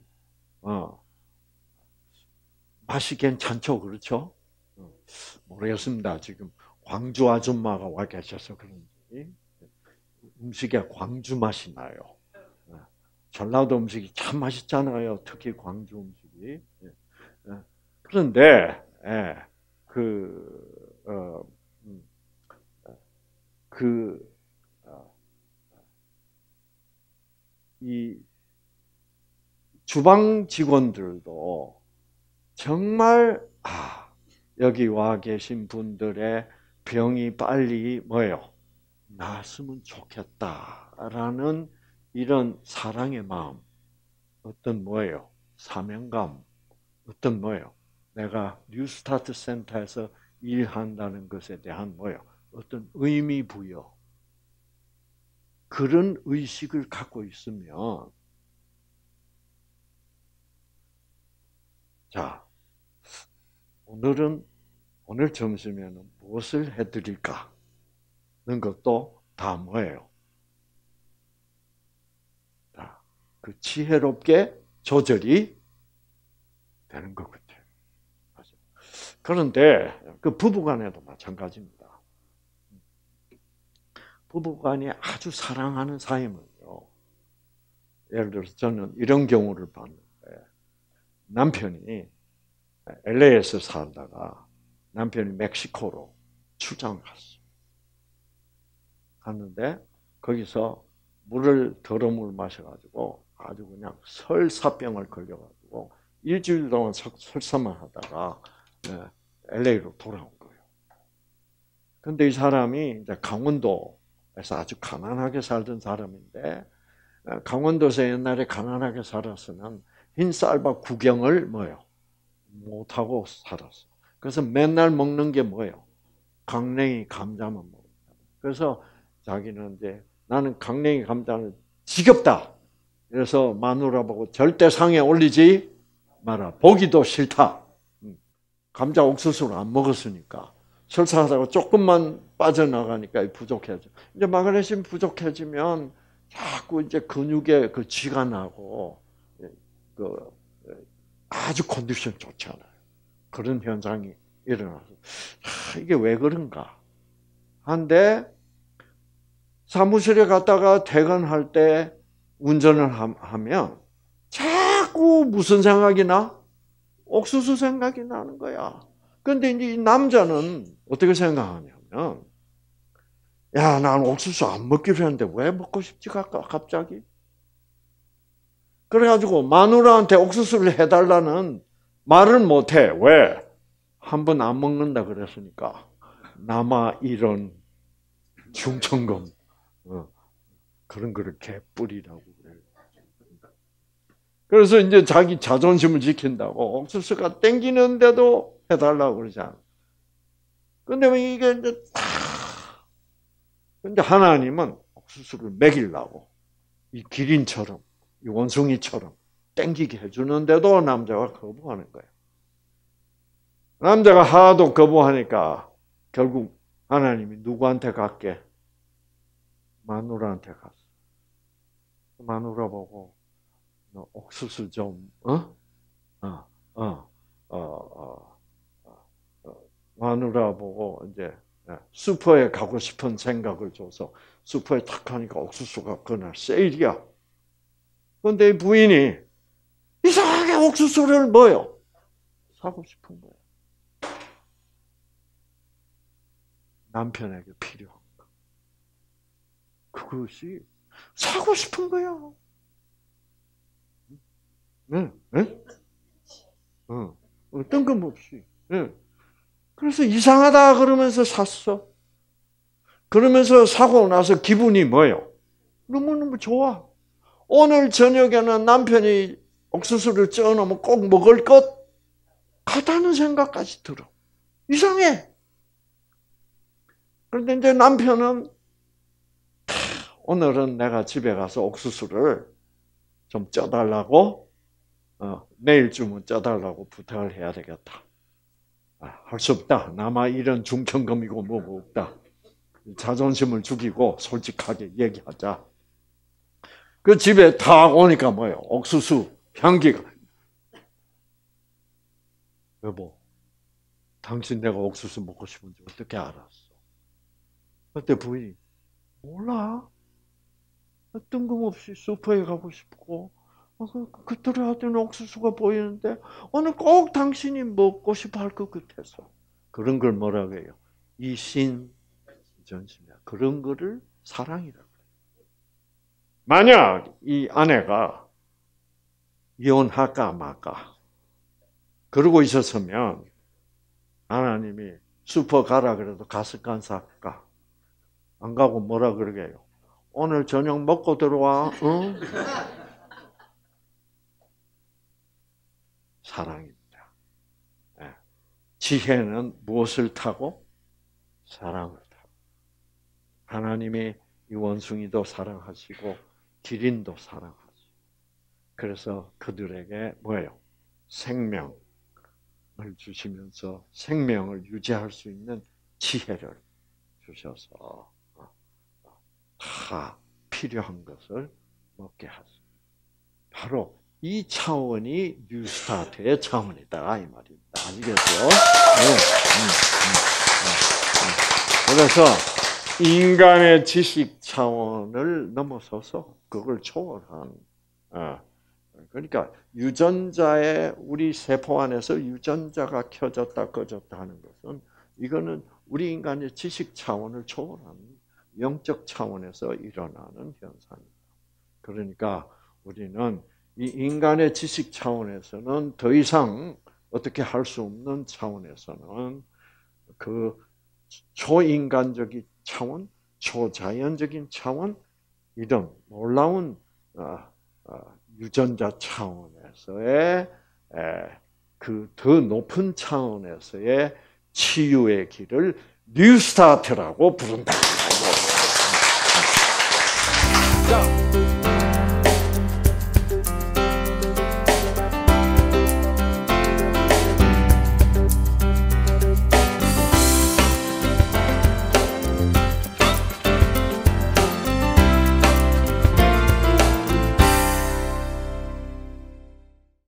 어, 맛이 괜찮죠, 그렇죠? 어, 모르겠습니다. 지금 광주 아줌마가 와 계셔서 그런지. 음식에 광주 맛이 나요. 예. 전라도 음식이 참 맛있잖아요. 특히 광주 음식이. 예. 예. 그런데 그, 어, 음, 어 그, 어, 이 주방 직원들도 정말 아, 여기 와 계신 분들의 병이 빨리 뭐예요? 나았으면 좋겠다라는 이런 사랑의 마음, 어떤 뭐예요? 사명감, 어떤 뭐예요? 내가 뉴스타트 센터에서 일한다는 것에 대한 뭐예요? 어떤 의미 부여. 그런 의식을 갖고 있으면 자, 오늘은 오늘 점심에는 무엇을 해 드릴까? 있는 것도 다 뭐예요? 그 지혜롭게 조절이 되는 것 같아요. 그런데 그 부부간에도 마찬가지입니다. 부부간이 아주 사랑하는 사이면요. 예를 들어서 저는 이런 경우를 봤는데 남편이 LA에서 살다가 남편이 멕시코로 출장 갔어. 갔는데 거기서 물을 더러 물 마셔가지고 아주 그냥 설사병을 걸려가지고 일주일 동안 설사만 하다가 LA로 예, 돌아온 거예요. 근데 이 사람이 이제 강원도에서 아주 가난하게 살던 사람인데 예, 강원도에서 옛날에 가난하게 살았으면 흰쌀밥 구경을 뭐요 못하고 살았어. 그래서 맨날 먹는 게 뭐예요? 강냉이 감자만 먹었 그래서 자기는 이제 나는 강냉이 감자는 지겹다. 그래서 마누라보고 절대 상에 올리지 마라. 보기도 싫다. 음. 감자 옥수수를 안 먹었으니까. 설사하다가 조금만 빠져나가니까 부족해져. 이제 마그네슘 부족해지면 자꾸 이제 근육에 그 쥐가 나고 예, 그 예, 아주 컨디션 좋지 않아요. 그런 현상이 일어나서 아, 이게 왜 그런가? 한데 사무실에 갔다가 퇴근할 때 운전을 하면 자꾸 무슨 생각이 나? 옥수수 생각이 나는 거야. 그런데 이제 남자는 어떻게 생각하냐면, 야, 난 옥수수 안 먹기로 했는데 왜 먹고 싶지, 갑자기? 그래가지고 마누라한테 옥수수를 해달라는 말은 못해. 왜? 한 번 안 먹는다 그랬으니까. 남아 이런 충청금 어, 그런 거를 개뿔이라고 그래요. 그래서 이제 자기 자존심을 지킨다고 옥수수가 땡기는데도 해달라고 그러잖아. 근데 뭐 이게 이제 다. 근데 하나님은 옥수수를 먹이려고 이 기린처럼 이 원숭이처럼 땡기게 해주는데도 남자가 거부하는 거예요. 남자가 하도 거부하니까 결국 하나님이 누구한테 갔게? 마누라한테 갔어. 그 마누라 보고 너 옥수수 좀 어? 어, 어, 어, 어, 어, 어. 마누라 보고 이제 예, 슈퍼에 가고 싶은 생각을 줘서 슈퍼에 탁 하니까 옥수수가 그날 세일이야. 근데 부인이 이상하게 옥수수를 뭐요? 사고 싶은 거야. 남편에게 필요한 그것이 사고 싶은 거야. 네, 네? 어, 뜬금없이. 네. 그래서 이상하다 그러면서 샀어. 그러면서 사고 나서 기분이 뭐예요? 너무너무 좋아. 오늘 저녁에는 남편이 옥수수를 쪄놓으면 꼭 먹을 것 같다는 생각까지 들어. 이상해. 그런데 이제 남편은 오늘은 내가 집에 가서 옥수수를 좀 쪄달라고, 어, 내일 쯤은 쪄달라고 부탁을 해야 되겠다. 아, 할수 없다. 남아 이런 중천금이고 뭐고 없다. 자존심을 죽이고 솔직하게 얘기하자. 그 집에 다 오니까 뭐예요? 옥수수 향기가. 여보, 당신 내가 옥수수 먹고 싶은지 어떻게 알았어? 그때 부인이 몰라. 아, 뜬금없이 소파에 가고 싶고 아, 그, 그들의 하던 옥수수가 보이는데 오늘 꼭 당신이 먹고 싶어 할 것 같아서 그런 걸 뭐라고 해요? 이신 전심이야. 그런 거를 사랑이라고 만약 이 아내가 이혼할까 말까 그러고 있었으면 하나님이 슈퍼 가라 그래도 갔을까 안 살까? 안 가고 뭐라 그러게요? 오늘 저녁 먹고 들어와. 응? 사랑입니다. 예. 지혜는 무엇을 타고? 사랑을 타고. 하나님이 이 원숭이도 사랑하시고 기린도 사랑하시고 그래서 그들에게 뭐예요? 생명을 주시면서 생명을 유지할 수 있는 지혜를 주셔서 다 필요한 것을 먹게 하세요. 바로 이 차원이 뉴스타트의 차원이다 이 말입니다. 아시겠죠? 네. 네. 네. 그래서 인간의 지식 차원을 넘어서서 그걸 초월한 어, 그러니까 유전자의 우리 세포 안에서 유전자가 켜졌다 꺼졌다 하는 것은 이거는 우리 인간의 지식 차원을 초월합니다. 영적 차원에서 일어나는 현상입니다. 그러니까 우리는 이 인간의 지식 차원에서는 더 이상 어떻게 할 수 없는 차원에서는 그 초인간적인 차원, 초자연적인 차원, 이런 놀라운 어, 어, 유전자 차원에서의 그 더 높은 차원에서의 치유의 길을 뉴스타트라고 부른다. go.